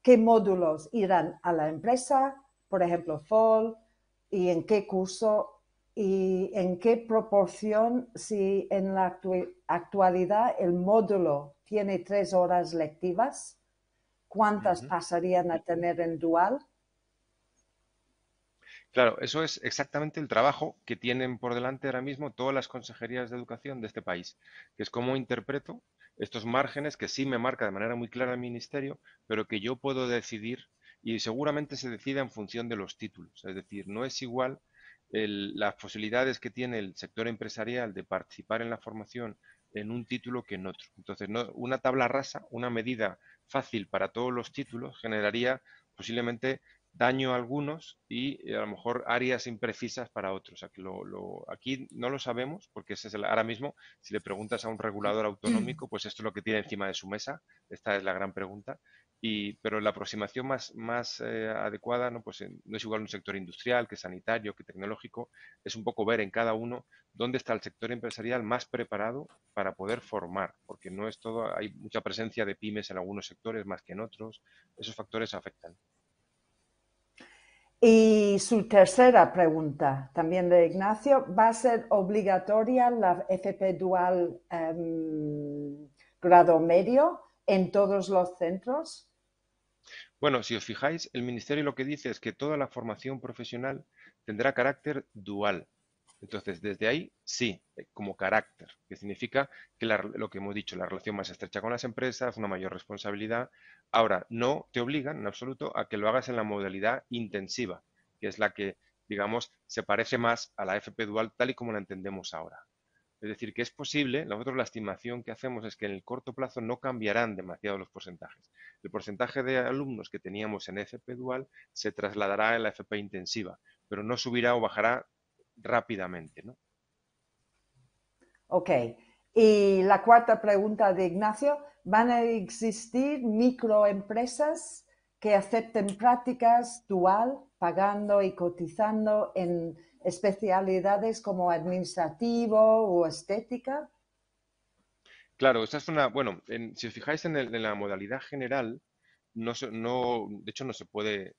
S1: qué módulos irán a la empresa, por ejemplo, FOL, y en qué curso y en qué proporción, si en la actualidad el módulo tiene tres horas lectivas, cuántas pasarían a tener en dual.
S3: Claro, eso es exactamente el trabajo que tienen por delante ahora mismo todas las consejerías de educación de este país, que es cómo interpreto estos márgenes que sí me marca de manera muy clara el ministerio, pero que yo puedo decidir y seguramente se decida en función de los títulos. Es decir, no es igual las posibilidades que tiene el sector empresarial de participar en la formación en un título que en otro. Entonces, no, una tabla rasa, una medida fácil para todos los títulos, generaría posiblemente daño a algunos y eh, a lo mejor áreas imprecisas para otros. Aquí, lo, aquí no lo sabemos porque ese es el, ahora mismo, si le preguntas a un regulador autonómico, pues esto es lo que tiene encima de su mesa. Esta es la gran pregunta. Y, pero la aproximación más, más eh, adecuada ¿no? Pues eh, no es igual un sector industrial que sanitario, que tecnológico, es un poco ver en cada uno dónde está el sector empresarial más preparado para poder formar, porque no es todo, hay mucha presencia de pymes en algunos sectores más que en otros, esos factores afectan.
S1: Y su tercera pregunta, también de Ignacio, ¿va a ser obligatoria la FP dual em, grado medio en todos los centros?
S3: Bueno, si os fijáis, el Ministerio lo que dice es que toda la formación profesional tendrá carácter dual, entonces, desde ahí, sí, eh, como carácter, que significa que lo que hemos dicho, la relación más estrecha con las empresas, una mayor responsabilidad. Ahora, no te obligan en absoluto a que lo hagas en la modalidad intensiva, que es la que, digamos, se parece más a la FP dual tal y como la entendemos ahora. Es decir, que es posible, nosotros la estimación que hacemos es que en el corto plazo no cambiarán demasiado los porcentajes. El porcentaje de alumnos que teníamos en FP dual se trasladará a la FP intensiva, pero no subirá o bajará rápidamente. ¿no?
S1: Ok. Y la cuarta pregunta de Ignacio, ¿van a existir microempresas que acepten prácticas dual, pagando y cotizando en especialidades como administrativo o estética?
S3: Claro, esa es una, bueno, si os fijáis en, la modalidad general, no, de hecho no se puede, eh,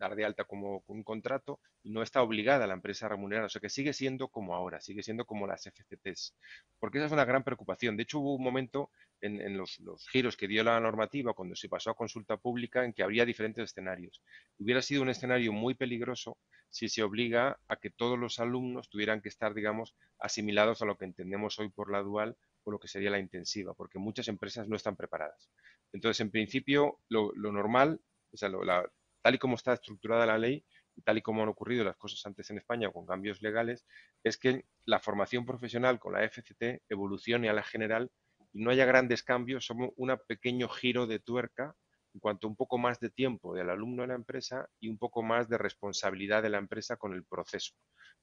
S3: dar de alta como un contrato no está obligada la empresa a remunerar. O sea que sigue siendo como ahora, sigue siendo como las FCTs. Porque esa es una gran preocupación. De hecho, hubo un momento en, los, giros que dio la normativa cuando se pasó a consulta pública en que habría diferentes escenarios. Hubiera sido un escenario muy peligroso si se obliga a que todos los alumnos tuvieran que estar, digamos, asimilados a lo que entendemos hoy por la dual o lo que sería la intensiva, porque muchas empresas no están preparadas. Entonces, en principio, lo, normal o sea, la, tal y como está estructurada la ley, tal y como han ocurrido las cosas antes en España con cambios legales, es que la formación profesional con la FCT evolucione a la general y no haya grandes cambios, somos un pequeño giro de tuerca en cuanto a un poco más de tiempo del alumno en la empresa y un poco más de responsabilidad de la empresa con el proceso,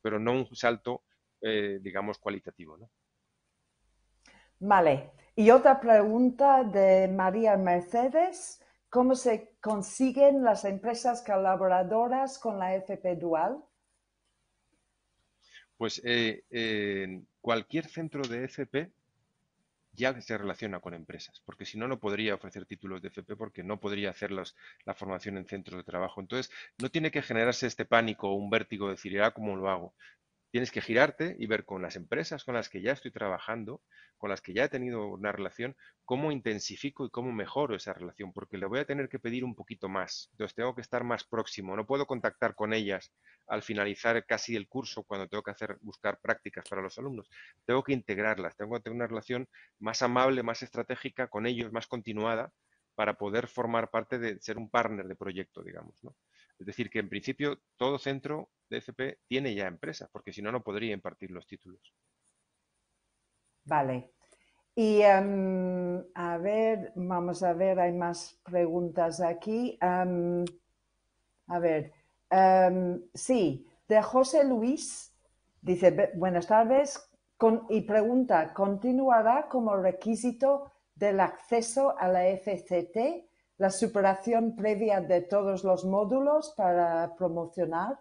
S3: pero no un salto, eh, digamos, cualitativo. ¿no?
S1: Vale. Y otra pregunta de María Mercedes. ¿Cómo se consiguen las empresas colaboradoras con la FP Dual?
S3: Pues eh, cualquier centro de FP ya se relaciona con empresas, porque si no, no podría ofrecer títulos de FP porque no podría hacer la formación en centros de trabajo. Entonces, no tiene que generarse este pánico o un vértigo de decir, ¿cómo lo hago? Tienes que girarte y ver con las empresas con las que ya estoy trabajando, con las que ya he tenido una relación, cómo intensifico y cómo mejoro esa relación, porque le voy a tener que pedir un poquito más. Entonces tengo que estar más próximo. No puedo contactar con ellas al finalizar casi el curso cuando tengo que hacer buscar prácticas para los alumnos. Tengo que integrarlas, tengo que tener una relación más amable, más estratégica con ellos, más continuada para poder formar parte de ser un partner de proyecto, digamos, ¿no? Es decir, que en principio todo centro de ECP tiene ya empresas, porque si no, no podría impartir los títulos.
S2: Vale.
S1: Y em, a ver, vamos a ver, hay más preguntas aquí. Em, a ver, em, sí, de José Luis, dice, buenas tardes, y pregunta, ¿continuará como requisito del acceso a la FCT la superación previa de todos los módulos para promocionar.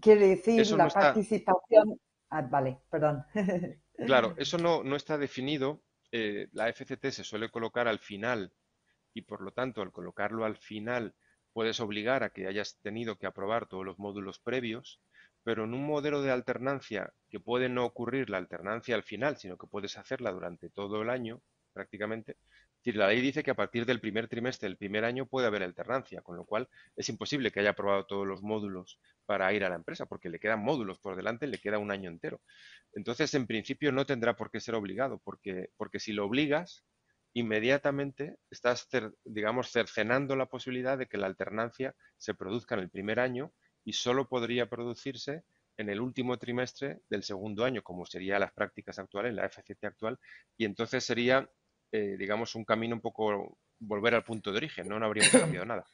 S1: Quiere decir la participación. Ah, vale, perdón.
S3: Claro, eso no, está definido. Eh, la FCT se suele colocar al final y por lo tanto al colocarlo al final puedes obligar a que hayas tenido que aprobar todos los módulos previos, pero en un modelo de alternancia que puede no ocurrir la alternancia al final, sino que puedes hacerla durante todo el año prácticamente, la ley dice que a partir del primer trimestre del primer año puede haber alternancia, con lo cual es imposible que haya aprobado todos los módulos para ir a la empresa, porque le quedan módulos por delante, le queda un año entero. Entonces, en principio, no tendrá por qué ser obligado, porque, porque si lo obligas, inmediatamente estás, digamos, cercenando la posibilidad de que la alternancia se produzca en el primer año y solo podría producirse en el último trimestre del segundo año, como serían las prácticas actuales, la FCT actual, y entonces sería eh, digamos, un camino un poco volver al punto de origen, no, no cambiado nada.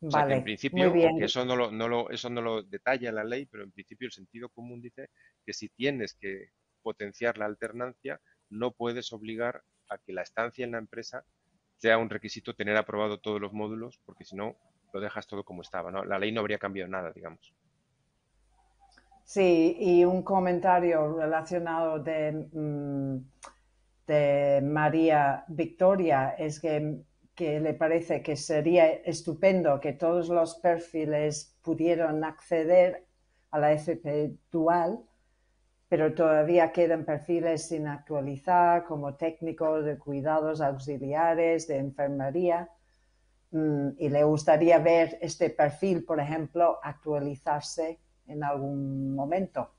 S1: en principio, porque
S3: eso no, lo, eso no lo detalla la ley, pero en principio el sentido común dice que si tienes que potenciar la alternancia, no puedes obligar a que la estancia en la empresa sea un requisito tener aprobado todos los módulos, porque si no, lo dejas todo como estaba. ¿no? La ley no habría cambiado nada, digamos.
S1: Sí, y un comentario relacionado de... Mm, de este, María Victoria es que, le parece que sería estupendo que todos los perfiles pudieran acceder a la FP dual, pero todavía quedan perfiles sin actualizar como técnicos de cuidados auxiliares, de enfermería, mm, y le gustaría ver este perfil, por ejemplo, actualizarse en algún momento.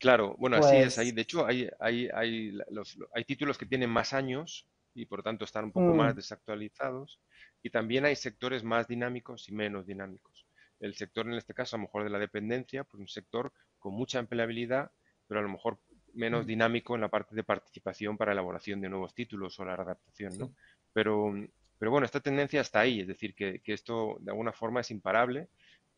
S3: Claro, bueno, así es. Ahí, pues de hecho, hay, títulos que tienen más años y por tanto están un poco más mm. desactualizados. Y también hay sectores más dinámicos y menos dinámicos. El sector, en este caso, a lo mejor de la dependencia, pues un sector con mucha empleabilidad, pero a lo mejor menos mm. dinámico en la parte de participación para elaboración de nuevos títulos o la adaptación, ¿no? Pero, bueno, esta tendencia está ahí, es decir, que, que esto de alguna forma es imparable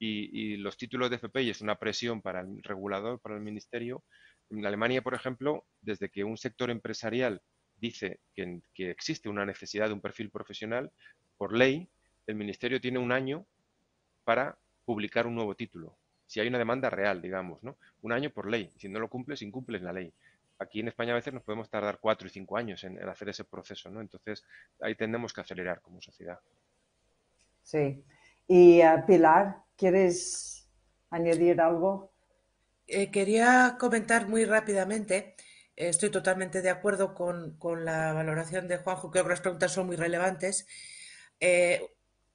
S3: y, y los títulos de FP, es una presión para el regulador, para el ministerio, en Alemania, por ejemplo, desde que un sector empresarial dice que, existe una necesidad de un perfil profesional, por ley, el ministerio tiene un año para publicar un nuevo título. Si hay una demanda real, digamos, ¿no? Un año por ley. Si no lo cumples, incumples la ley. Aquí en España a veces nos podemos tardar cuatro y cinco años en, hacer ese proceso, ¿no? Entonces, ahí tenemos que acelerar como sociedad.
S1: Sí. Y eh, Pilar, ¿quieres añadir algo?
S2: Eh, quería comentar muy rápidamente. Eh, estoy totalmente de acuerdo con, la valoración de Juanjo. que otras preguntas son muy relevantes.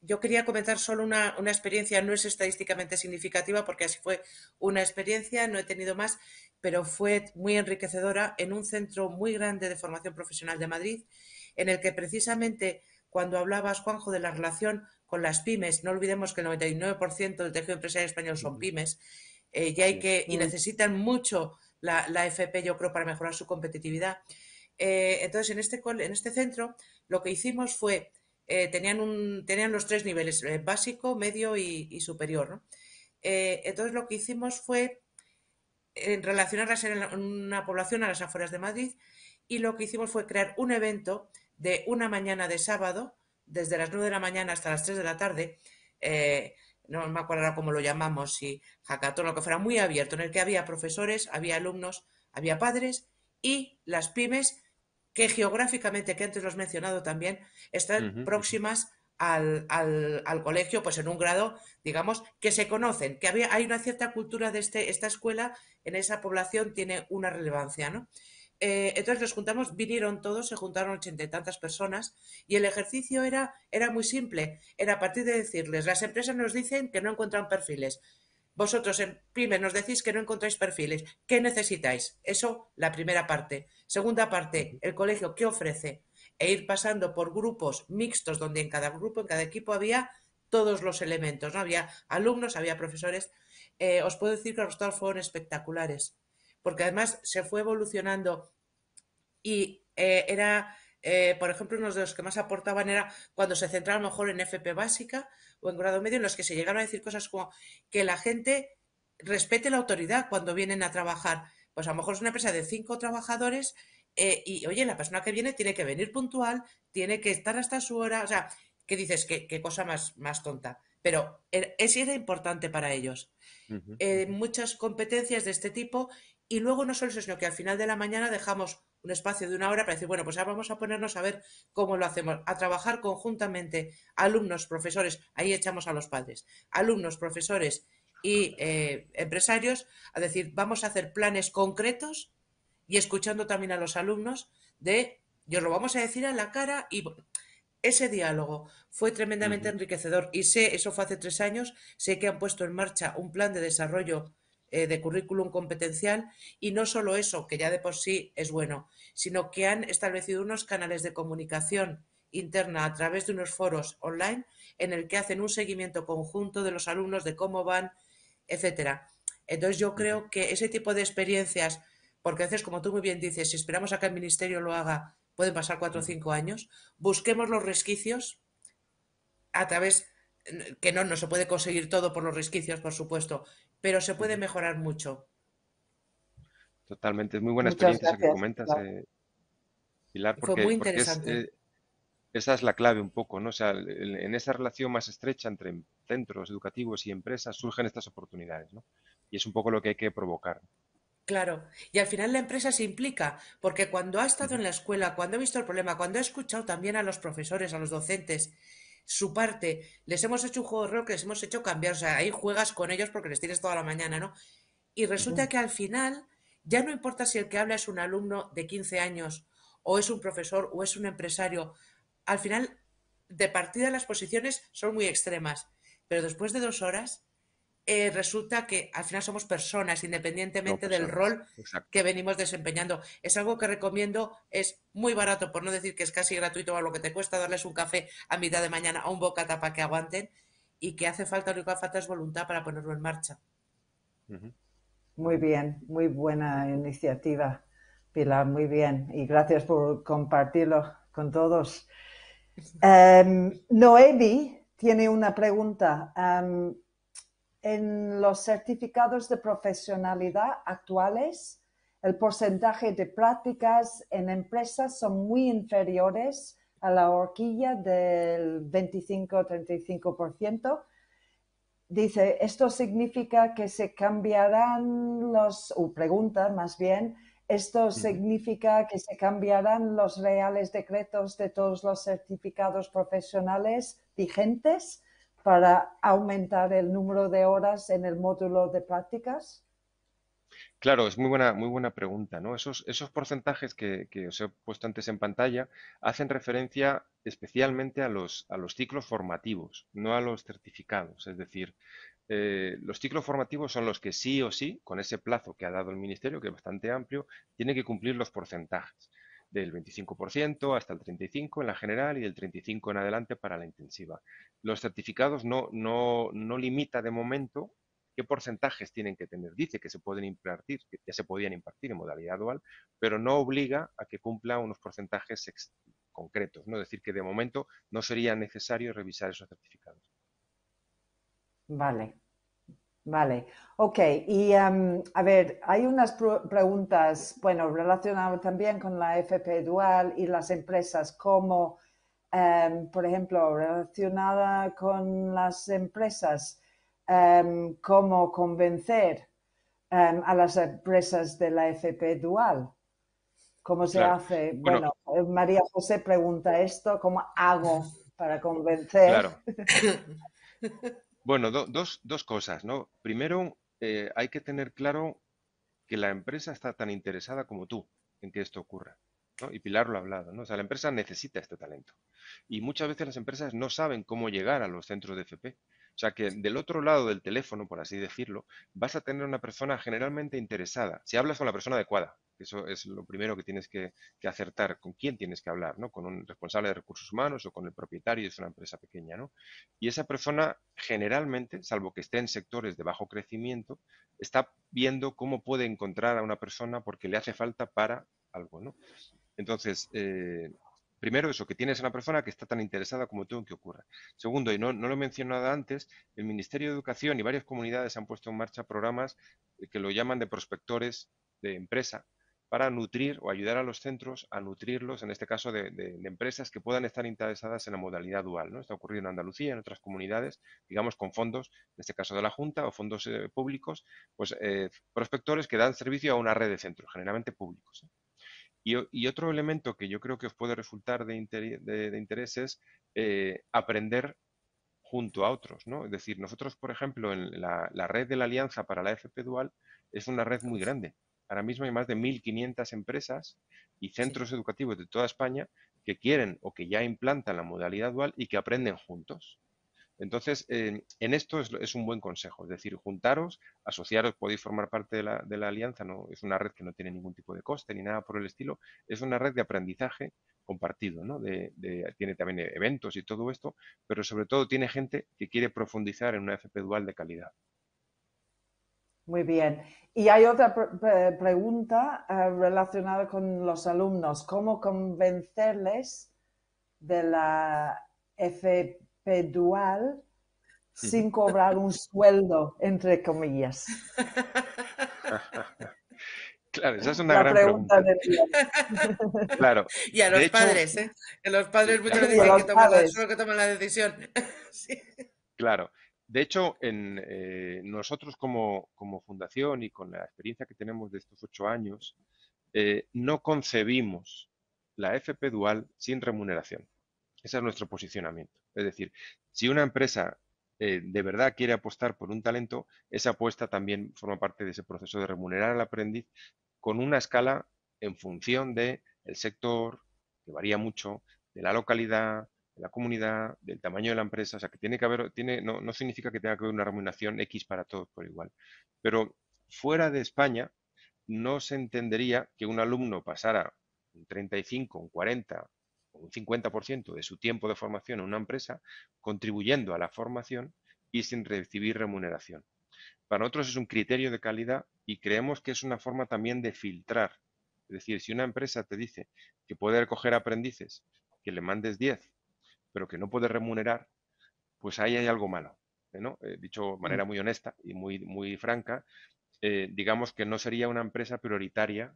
S2: yo quería comentar solo una, experiencia, no es estadísticamente significativa porque así fue una experiencia, no he tenido más, pero fue muy enriquecedora en un centro muy grande de formación profesional de Madrid, en el que precisamente cuando hablabas, Juanjo, de la relación con las pymes. No olvidemos que el 99% del tejido empresarial español son pymes eh, y, hay que, necesitan mucho la, la FP, yo creo, para mejorar su competitividad. Eh, entonces, en este, en este centro lo que hicimos fue, eh, tenían, un, tenían los tres niveles, básico, medio y, superior. entonces, lo que hicimos fue relacionarlas en una población a las afueras de Madrid y lo que hicimos fue crear un evento de una mañana de sábado desde las 9 de la mañana hasta las 3 de la tarde, eh, no me acuerdo cómo lo llamamos, si hackathon, lo que fuera, muy abierto, en el que había profesores, había alumnos, había padres y las pymes que geográficamente, que antes lo he mencionado también, están próximas al, al, al, colegio, pues en un grado, digamos, que se conocen, que había, hay una cierta cultura de este, esta escuela en esa población tiene una relevancia, ¿no? Eh, entonces nos juntamos, vinieron todos, se juntaron ochenta y tantas personas y el ejercicio era, muy simple. Era a partir de decirles, las empresas nos dicen que no encuentran perfiles. Vosotros en PYME nos decís que no encontráis perfiles. ¿Qué necesitáis? Eso, la primera parte. Segunda parte, el colegio, ¿qué ofrece? E ir pasando por grupos mixtos, donde en cada grupo, en cada equipo había todos los elementos. ¿no? Había alumnos, había profesores. Eh, os puedo decir que los resultados fueron espectaculares porque además se fue evolucionando y eh, era, eh, por ejemplo, uno de los que más aportaban era cuando se centraba mejor en FP básica o en grado medio, en los que se llegaron a decir cosas como que la gente respete la autoridad cuando vienen a trabajar. Pues a lo mejor es una empresa de cinco trabajadores eh, y, oye, la persona que viene tiene que venir puntual, tiene que estar hasta su hora, o sea, ¿qué dices? ¿Qué, cosa más, más tonta? Pero es era importante para ellos. muchas competencias de este tipo y luego no solo eso, sino que al final de la mañana dejamos un espacio de una hora para decir, bueno, pues ahora vamos a ponernos a ver cómo lo hacemos, a trabajar conjuntamente alumnos, profesores, ahí echamos a los padres, alumnos, profesores y eh, empresarios, a decir, vamos a hacer planes concretos y escuchando también a los alumnos de, yo lo vamos a decir a la cara y ese diálogo fue tremendamente enriquecedor y sé, eso fue hace tres años, sé que han puesto en marcha un plan de desarrollo eh, de currículum competencial y no solo eso, que ya de por sí es bueno, sino que han establecido unos canales de comunicación interna a través de unos foros online en el que hacen un seguimiento conjunto de los alumnos, de cómo van, etcétera. Entonces yo creo que ese tipo de experiencias, porque a veces, como tú muy bien dices, si esperamos a que el Ministerio lo haga, pueden pasar cuatro o cinco años, busquemos los resquicios a través, que no, no se puede conseguir todo por los resquicios, por supuesto, pero se puede mejorar mucho.
S3: Totalmente, es muy buena experiencia que comentas, eh, Pilar, porque, muy eh, esa es la clave un poco, ¿no? O sea, en esa relación más estrecha entre centros educativos y empresas surgen estas oportunidades, ¿no? Y es un poco lo que hay que provocar.
S2: Claro, y al final la empresa se implica, porque cuando ha estado en la escuela, cuando ha visto el problema, cuando ha escuchado también a los profesores, a los docentes, su parte. Les hemos hecho un juego de rol que les hemos hecho cambiar. O sea, ahí juegas con ellos porque les tienes toda la mañana, ¿no? Y resulta que al final ya no importa si el que habla es un alumno de 15 años o es un profesor o es un empresario. Al final, de partida las posiciones son muy extremas. Pero después de dos horas eh, resulta que al final somos personas, independientemente del rol que venimos desempeñando. Es algo que recomiendo, es muy barato, por no decir que es casi gratuito a lo que te cuesta darles un café a mitad de mañana a un bocata para que aguanten y que hace falta, lo que falta es voluntad para ponerlo en marcha.
S1: Muy bien, muy buena iniciativa, Pilar, muy bien. Y gracias por compartirlo con todos. Um, tiene una pregunta. Em, en los certificados de profesionalidad actuales, el porcentaje de prácticas en empresas son muy inferiores a la horquilla del 25-35%. Dice, esto significa que se cambiarán los, o pregunta más bien, esto significa que se cambiarán los reales decretos de todos los certificados profesionales vigentes para aumentar el número de horas en el módulo de prácticas?
S3: Claro, es muy buena, muy buena pregunta. ¿no? Esos, porcentajes que, os he puesto antes en pantalla hacen referencia especialmente a los, a los ciclos formativos, no a los certificados. Es decir, eh, los ciclos formativos son los que sí o sí, con ese plazo que ha dado el Ministerio, que es bastante amplio, tienen que cumplir los porcentajes del 25% hasta el 35% en la general y del 35% en adelante para la intensiva. Los certificados no, no, limita de momento qué porcentajes tienen que tener. Dice que se pueden impartir, que ya se podían impartir en modalidad dual, pero no obliga a que cumpla unos porcentajes concretos. ¿no? Es decir, que de momento no sería necesario revisar esos certificados.
S1: Vale, Vale, ok. Y em, a ver, hay unas preguntas, bueno, relacionadas también con la FP dual y las empresas, ¿Cómo, em, por ejemplo, relacionada con las empresas, em, cómo convencer a las empresas de la FP dual. ¿Cómo se hace? Bueno, bueno, eh, María José pregunta esto, ¿cómo hago para convencer? Claro.
S3: Bueno, dos, cosas, ¿no? Primero, eh, hay que tener claro que la empresa está tan interesada como tú en que esto ocurra. Y Pilar lo ha hablado, ¿no? O sea, la empresa necesita este talento. Y muchas veces las empresas no saben cómo llegar a los centros de FP. O sea que del otro lado del teléfono, por así decirlo, vas a tener una persona generalmente interesada, si hablas con la persona adecuada. Eso es lo primero que tienes que, acertar, con quién tienes que hablar, ¿no? Con un responsable de recursos humanos o con el propietario, es una empresa pequeña, ¿no? Y esa persona generalmente, salvo que esté en sectores de bajo crecimiento, está viendo cómo puede encontrar a una persona porque le hace falta para algo, ¿no? Entonces, eh, Primero, eso, que tienes a una persona que está tan interesada como tú en que ocurra. Segundo, y no, lo he mencionado antes, el Ministerio de Educación y varias comunidades han puesto en marcha programas eh, que lo llaman de prospectores de empresa para nutrir o ayudar a los centros a nutrirlos, en este caso, de, empresas que puedan estar interesadas en la modalidad dual. ¿no? Está ocurriendo en Andalucía, en otras comunidades, digamos, con fondos, en este caso de la Junta o fondos eh, públicos, pues eh, prospectores que dan servicio a una red de centros, generalmente públicos. Y, otro elemento que yo creo que os puede resultar de, interés es eh, aprender junto a otros, ¿no? Es decir, nosotros, por ejemplo, en la, red de la Alianza para la FP Dual es una red muy grande. Ahora mismo hay más de 1.500 empresas y centros educativos de toda España que quieren o que ya implantan la modalidad dual y que aprenden juntos. Entonces, en esto es, un buen consejo, es decir, juntaros, asociaros, podéis formar parte de la, alianza, no es una red que no tiene ningún tipo de coste ni nada por el estilo, es una red de aprendizaje compartido, ¿no? tiene también eventos y todo esto, pero sobre todo tiene gente que quiere profundizar en una FP dual de calidad.
S1: Muy bien. Y hay otra pregunta eh, relacionada con los alumnos. ¿Cómo convencerles de la FP? dual sin cobrar un sueldo, entre comillas?
S3: Claro, esa es una gran pregunta.
S2: claro. Y a los padres, ¿eh? los padres muchos dicen que toman, la, que toman, la, decisión.
S3: Claro. De hecho, en, eh, nosotros como, fundación y con la experiencia que tenemos de estos ocho años, eh, no concebimos la FP dual sin remuneración. Ese es nuestro posicionamiento. Es decir, si una empresa eh, de verdad quiere apostar por un talento, esa apuesta también forma parte de ese proceso de remunerar al aprendiz con una escala en función del el sector, que varía mucho, de la localidad, de la comunidad, del tamaño de la empresa. O sea, que tiene que haber, tiene, no, no significa que tenga que haber una remuneración X para todos por igual. Pero fuera de España no se entendería que un alumno pasara un 35, un 40 un 50% de su tiempo de formación en una empresa, contribuyendo a la formación y sin recibir remuneración. Para nosotros es un criterio de calidad y creemos que es una forma también de filtrar. Es decir, si una empresa te dice que puede recoger aprendices, que le mandes 10, pero que no puede remunerar, pues ahí hay algo malo. Eh, dicho de manera mm. muy honesta y muy, muy franca, eh, digamos que no sería una empresa prioritaria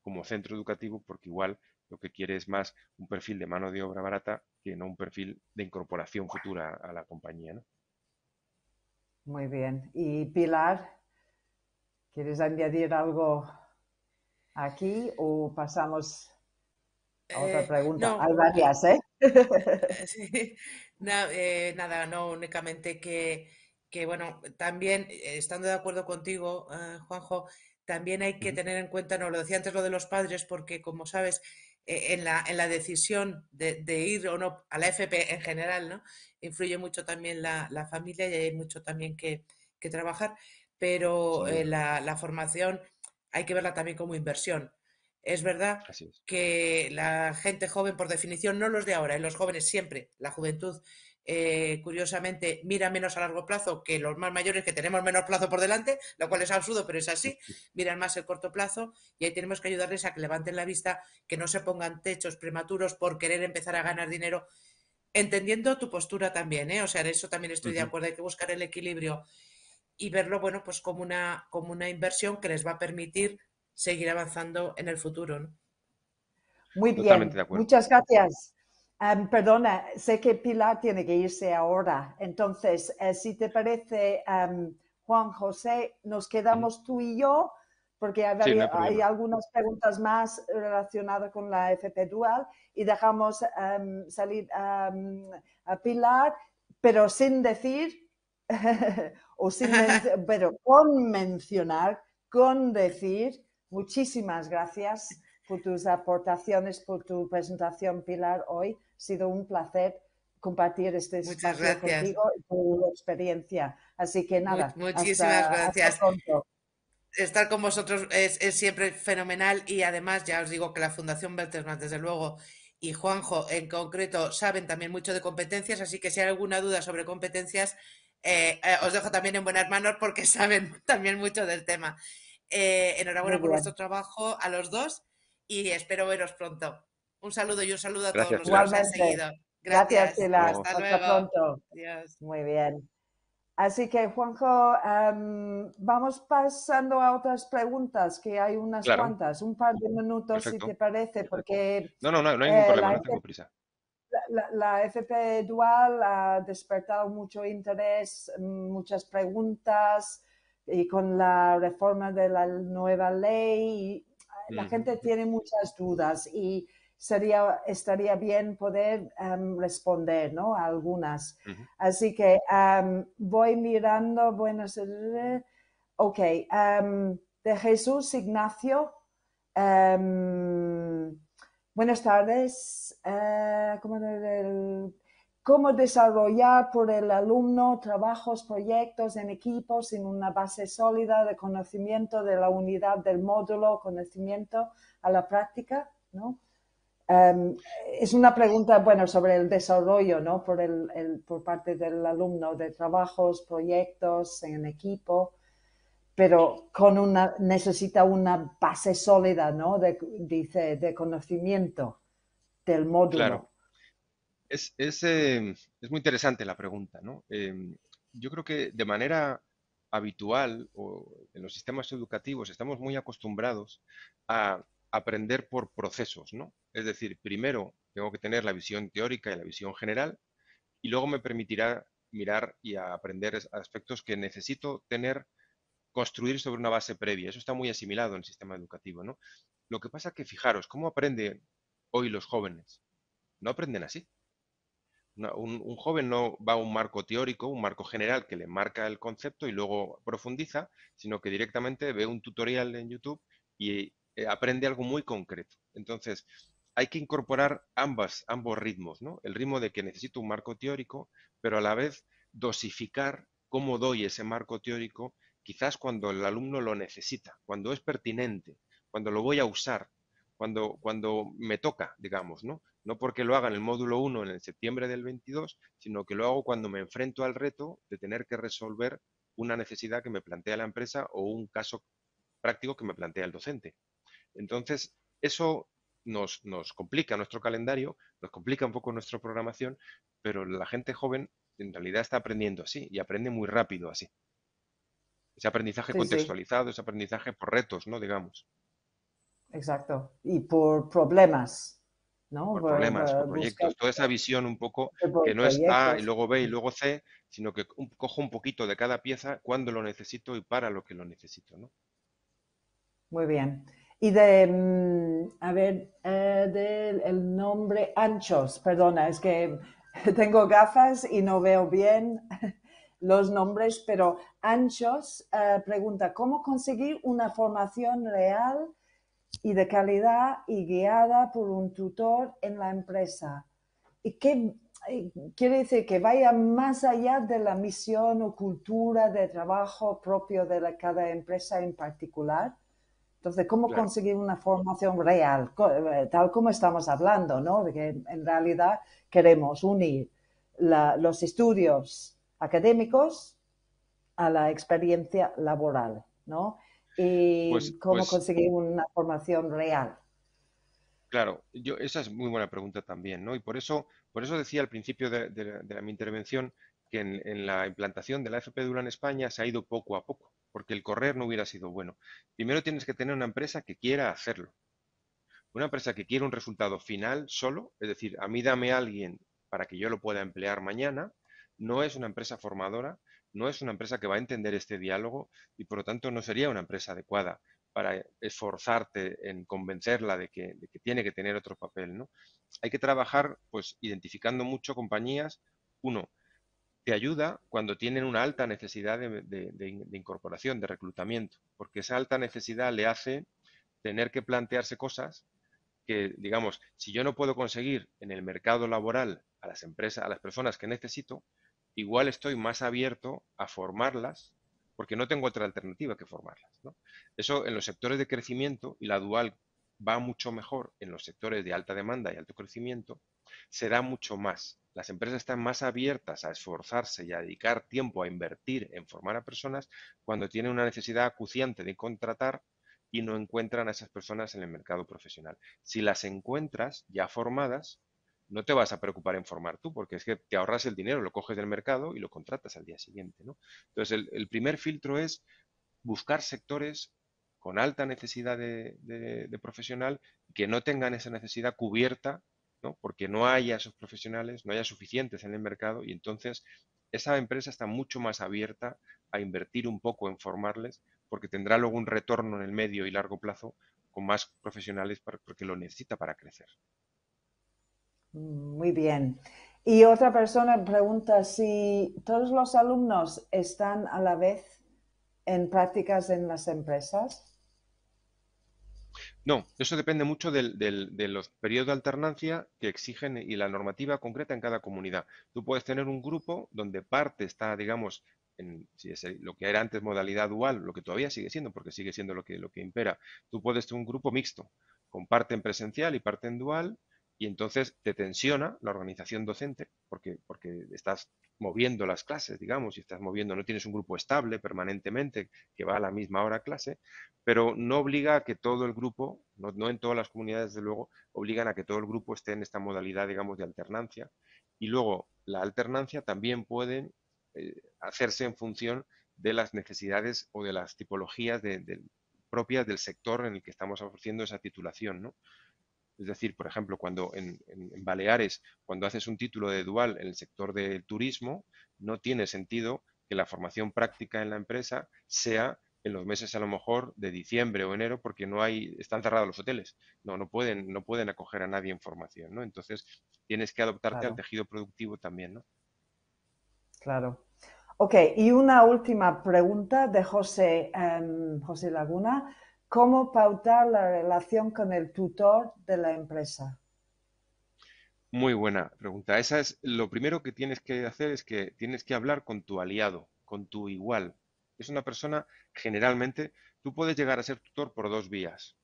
S3: como centro educativo porque igual lo que quiere es más un perfil de mano de obra barata que no un perfil de incorporación futura a la
S1: compañía. Muy bien. Y Pilar, ¿quieres añadir algo aquí o pasamos a otra eh, pregunta? Hay varias, ¿eh?
S2: ¿eh? nada, no, únicamente que, bueno, también eh, estando de acuerdo contigo, Juanjo, también hay que tener en cuenta, no lo decía antes lo de los padres, porque como sabes, e, en la, en la decisión de, ir o no a la FP en general, ¿no? Influye mucho también la, familia y hay mucho también que, trabajar, pero eh, la, la, formación hay que verla también como inversión. Es verdad que la gente joven, por definición, no los de ahora, eh, los jóvenes siempre, la juventud eh, curiosamente, mira menos a largo plazo que los más mayores que tenemos menos plazo por delante, lo cual es absurdo, pero es así, miran más el corto plazo y ahí tenemos que ayudarles a que levanten la vista, que no se pongan techos prematuros por querer empezar a ganar dinero, entendiendo tu postura también, ¿eh? o sea, eso también estoy de acuerdo, hay que buscar el equilibrio y verlo, bueno, pues como una, como una inversión que les va a permitir seguir avanzando en el futuro.
S1: Muy bien, muchas gracias. Ah, perdona, sé que Pilar tiene que irse ahora. Entonces, eh, si te parece, Juan José, nos quedamos tú y yo, porque hay, algunas preguntas más relacionadas con la FP Dual y dejamos salir a Pilar, pero sin decir, o sin pero con mencionar, con decir, muchísimas gracias por tus aportaciones, por tu presentación, Pilar, hoy. Ha sido un placer compartir este espacio contigo y tu experiencia. Así que nada. muchísimas gracias.
S2: Estar con vosotros es, siempre fenomenal y además ya os digo que la Fundación Bertelsmann, desde luego, y Juanjo en concreto, saben también mucho de competencias, así que si hay alguna duda sobre competencias, eh, eh, os dejo también en buenas manos porque saben también mucho del tema. Eh, enhorabuena por vuestro trabajo a los dos y espero veros pronto. Un saludo y un saludo a gracias, todos los que nos han seguido. Gracias, Hasta, pronto.
S1: Muy bien. Así que, Juanjo, em, vamos pasando a otras preguntas, que hay unas cuantas, un par de minutos, si te parece, porque... No, no, no, no hay ningún eh, problema, no tengo prisa. La, FP Dual ha despertado mucho interés, mm, muchas preguntas, y con la reforma de la nueva ley, eh, la gente tiene muchas dudas y sería, estaría bien poder em, responder ¿no? a algunas. Así que em, voy mirando, bueno, ok, em, de Jesús Ignacio. buenas tardes. Eh, ¿cómo, desarrollar por el alumno trabajos, proyectos en equipo sin una base sólida de conocimiento de la unidad del módulo, conocimiento a la práctica? Em, es una pregunta, bueno, sobre el desarrollo, ¿no? Por, el, por parte del alumno, de trabajos, proyectos en equipo, pero con una, necesita una base sólida, ¿no? De, dice, de conocimiento del módulo.
S3: Em, es, muy interesante la pregunta, ¿no? Em, yo creo que de manera habitual o en los sistemas educativos estamos muy acostumbrados a aprender por procesos, ¿no? Es decir, primero tengo que tener la visión teórica y la visión general y luego me permitirá mirar y aprender aspectos que necesito tener, construir sobre una base previa. Eso está muy asimilado en el sistema educativo, ¿no? Lo que pasa que, fijaros, ¿cómo aprenden hoy los jóvenes? No aprenden así. un, joven no va a un marco teórico, un marco general que le marca el concepto y luego profundiza, sino que directamente ve un tutorial en YouTube y eh, aprende algo muy concreto. Entonces, hay que incorporar ambas, ambos ritmos, ¿no? El ritmo de que necesito un marco teórico, pero a la vez dosificar cómo doy ese marco teórico, quizás cuando el alumno lo necesita, cuando es pertinente, cuando lo voy a usar, cuando, cuando me toca, digamos, ¿no? No porque lo haga en el módulo 1 en el septiembre del 22, sino que lo hago cuando me enfrento al reto de tener que resolver una necesidad que me plantea la empresa o un caso práctico que me plantea el docente. Entonces, eso nos, complica nuestro calendario, nos complica un poco nuestra programación, pero la gente joven en realidad está aprendiendo así y aprende muy rápido así. Ese aprendizaje contextualizado, ese aprendizaje por retos, ¿no? Digamos.
S1: Exacto. Y por problemas, ¿no? Por, problemas, por, proyectos.
S3: Toda esa visión un poco que no es A y luego B y luego C, sino que cojo un poquito de cada pieza cuando lo necesito y para lo que lo necesito, ¿no?
S1: Muy bien y de, mm, a ver, eh, del nombre Anchos, perdona, es que tengo gafas y no veo bien los nombres, pero Anchos eh, pregunta, ¿cómo conseguir una formación real y de calidad y guiada por un tutor en la empresa? ¿Y qué quiere decir que vaya más allá de la misión o cultura de trabajo propio de cada empresa en particular? Entonces, ¿cómo conseguir una formación real? Eh, tal como estamos hablando, ¿no? De que en realidad queremos unir los estudios académicos a la experiencia laboral, ¿no? Y pues, cómo pues conseguir una formación real.
S3: Claro, yo, esa es muy buena pregunta también, ¿no? Y por eso, por eso decía al principio de, mi intervención que en, la implantación de la FP Dura en España se ha ido poco a poco porque el correr no hubiera sido bueno. Primero tienes que tener una empresa que quiera hacerlo. Una empresa que quiere un resultado final solo, es decir, a mí dame a alguien para que yo lo pueda emplear mañana, no es una empresa formadora, no es una empresa que va a entender este diálogo y por lo tanto no sería una empresa adecuada para esforzarte en convencerla de que, tiene que tener otro papel. ¿no? Hay que trabajar pues identificando mucho compañías, uno, te ayuda cuando tienen una alta necesidad de, incorporación, de reclutamiento, porque esa alta necesidad le hace tener que plantearse cosas que, digamos, si yo no puedo conseguir en el mercado laboral a las empresas, a las personas que necesito, igual estoy más abierto a formarlas porque no tengo otra alternativa que formarlas. Eso en los sectores de crecimiento y la dual va mucho mejor en los sectores de alta demanda y alto crecimiento será mucho más. Las empresas están más abiertas a esforzarse y a dedicar tiempo a invertir en formar a personas cuando tienen una necesidad acuciante de contratar y no encuentran a esas personas en el mercado profesional. Si las encuentras ya formadas, no te vas a preocupar en formar tú, porque es que te ahorras el dinero, lo coges del mercado y lo contratas al día siguiente. Entonces, el, primer filtro es buscar sectores con alta necesidad de profesional que no tengan esa necesidad cubierta porque no haya esos profesionales, no haya suficientes en el mercado y entonces esa empresa está mucho más abierta a invertir un poco en formarles porque tendrá luego un retorno en el medio y largo plazo con más profesionales porque lo necesita para crecer.
S1: Mm, muy bien. Y otra persona pregunta si todos los alumnos están a la vez en prácticas en las empresas.
S3: No, eso depende mucho del, del, de los periodos de alternancia que exigen y la normativa concreta en cada comunidad. Tú puedes tener un grupo donde parte está, digamos, en si es lo que era antes modalidad dual, lo que todavía sigue siendo, porque sigue siendo lo que, lo que impera. Tú puedes tener un grupo mixto, con parte en presencial y parte en dual, y entonces te tensiona la organización docente porque, porque estás moviendo las clases, digamos, y estás moviendo, no tienes un grupo estable permanentemente que va a la misma hora clase, pero no obliga a que todo el grupo, no, en todas las comunidades, desde luego, obligan a que todo el grupo esté en esta modalidad, digamos, de alternancia. Y luego, la alternancia también puede eh, hacerse en función de las necesidades o de las tipologías propias del sector en el que estamos ofreciendo esa titulación, ¿no? Es decir, por ejemplo, cuando en, Baleares, cuando haces un título de dual en el sector del turismo, no tiene sentido que la formación práctica en la empresa sea en los meses a lo mejor de diciembre o enero porque no hay están cerrados los hoteles no no pueden no pueden acoger a nadie en formación entonces tienes que adaptarte al tejido productivo también
S2: claro
S1: ok y una última pregunta de José em, José Laguna cómo pautar la relación con el tutor de la empresa.
S3: Muy buena pregunta. Esa es lo primero que tienes que hacer es que tienes que hablar con tu aliado, con tu igual. Es una persona generalmente tú puedes llegar a ser tutor por dos vías.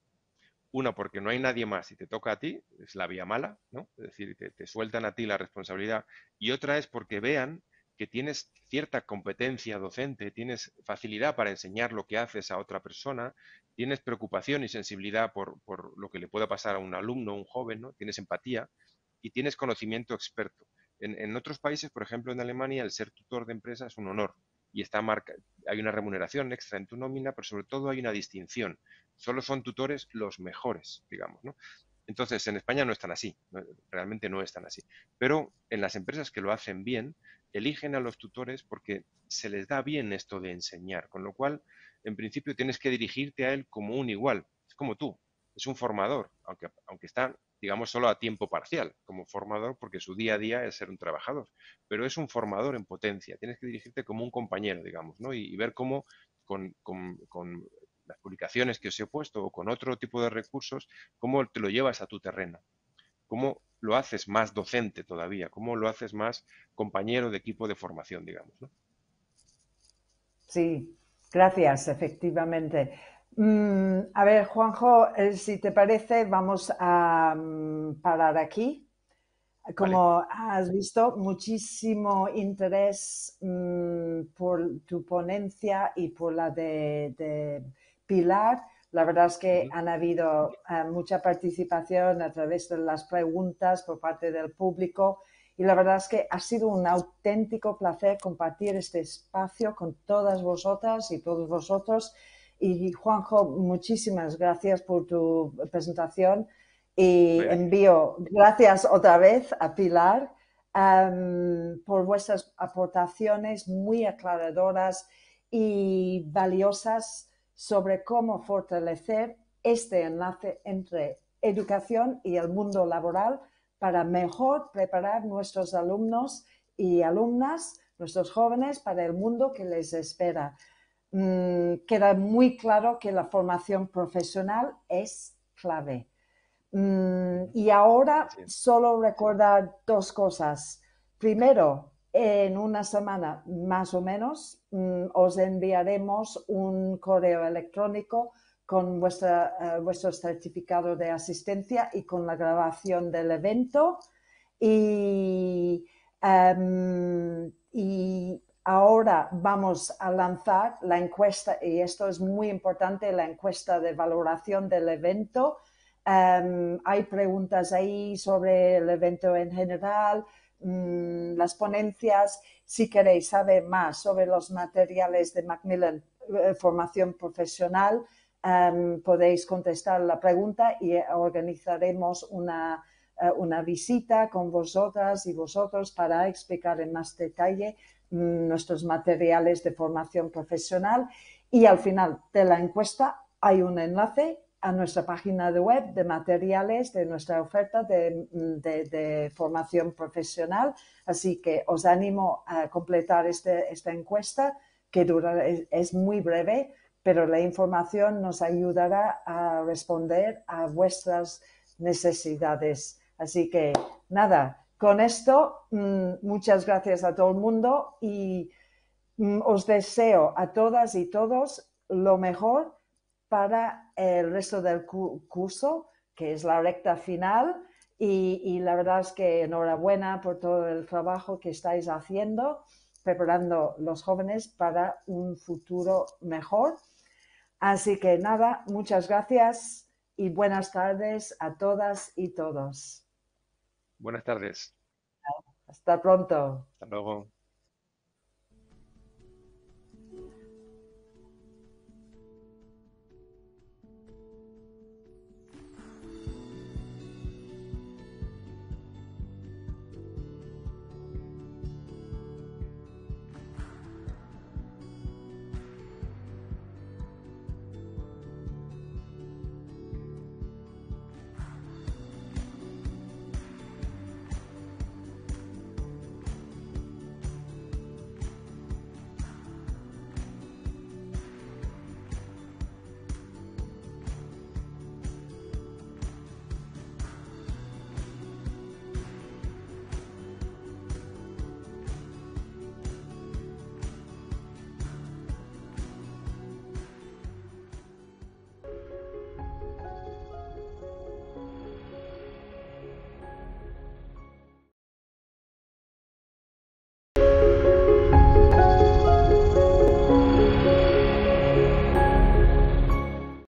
S3: Una porque no hay nadie más y te toca a ti, es la vía mala, ¿no? Es decir, te, te sueltan a ti la responsabilidad. Y otra es porque vean que tienes cierta competencia docente, tienes facilidad para enseñar lo que haces a otra persona, tienes preocupación y sensibilidad por, lo que le pueda pasar a un alumno, un joven, ¿no? tienes empatía y tienes conocimiento experto. En, otros países, por ejemplo en Alemania, el ser tutor de empresa es un honor y está marca, hay una remuneración extra en tu nómina, pero sobre todo hay una distinción. Solo son tutores los mejores, digamos. Entonces, en España no están así, realmente no están así. Pero en las empresas que lo hacen bien, eligen a los tutores porque se les da bien esto de enseñar, con lo cual, en principio, tienes que dirigirte a él como un igual, es como tú, es un formador, aunque, aunque está, digamos, solo a tiempo parcial, como formador, porque su día a día es ser un trabajador, pero es un formador en potencia, tienes que dirigirte como un compañero, digamos, ¿no? y, ver cómo con, con, con las publicaciones que os he puesto o con otro tipo de recursos, cómo te lo llevas a tu terreno, cómo lo haces más docente todavía? ¿Cómo lo haces más compañero de equipo de formación, digamos?
S1: Sí, gracias, efectivamente. Mm, a ver, Juanjo, eh, si te parece, vamos a mm, parar aquí. Como has visto, muchísimo interés mm, por tu ponencia y por la de Pilar la verdad es que han habido eh, mucha participación a través de las preguntas por parte del público y la verdad es que ha sido un auténtico placer compartir este espacio con todas vosotras y todos vosotros. Y Juanjo, muchísimas gracias por tu presentación y envío gracias otra vez a Pilar em, por vuestras aportaciones muy aclaradoras y valiosas sobre cómo fortalecer este enlace entre educación y el mundo laboral para mejor preparar nuestros alumnos y alumnas, nuestros jóvenes, para el mundo que les espera. Mm, queda muy claro que la formación profesional es clave. Mm, y ahora solo recordar dos cosas. Primero, en una semana más o menos mm, os enviaremos un correo electrónico con eh, vuestro certificado de asistencia y con la grabación del evento. Em, y, ahora vamos a lanzar la encuesta, y esto es muy importante, la encuesta de valoración del evento. Em, hay preguntas ahí sobre el evento en general, Mm, las ponencias, si queréis saber más sobre los materiales de Macmillan eh, Formación Profesional, em, podéis contestar la pregunta y eh, organizaremos eh, una, visita con vosotras y vosotros para explicar en más detalle mm, nuestros materiales de formación profesional. Y al final de la encuesta hay un enlace a nuestra página de web de materiales de nuestra oferta mm, de, formación profesional. Así que os animo a completar este, esta encuesta que dura, es, es muy breve, pero la información nos ayudará a responder a vuestras necesidades. Así que nada, con esto mm, muchas gracias a todo el mundo y mm, os deseo a todas y todos lo mejor para el resto del curso, que es la recta final. Y, y, la verdad es que enhorabuena por todo el trabajo que estáis haciendo, preparando los jóvenes para un futuro mejor. Así que nada, muchas gracias y buenas tardes a todas y todos.
S3: Buenas tardes.
S1: Hasta pronto.
S3: Hasta luego.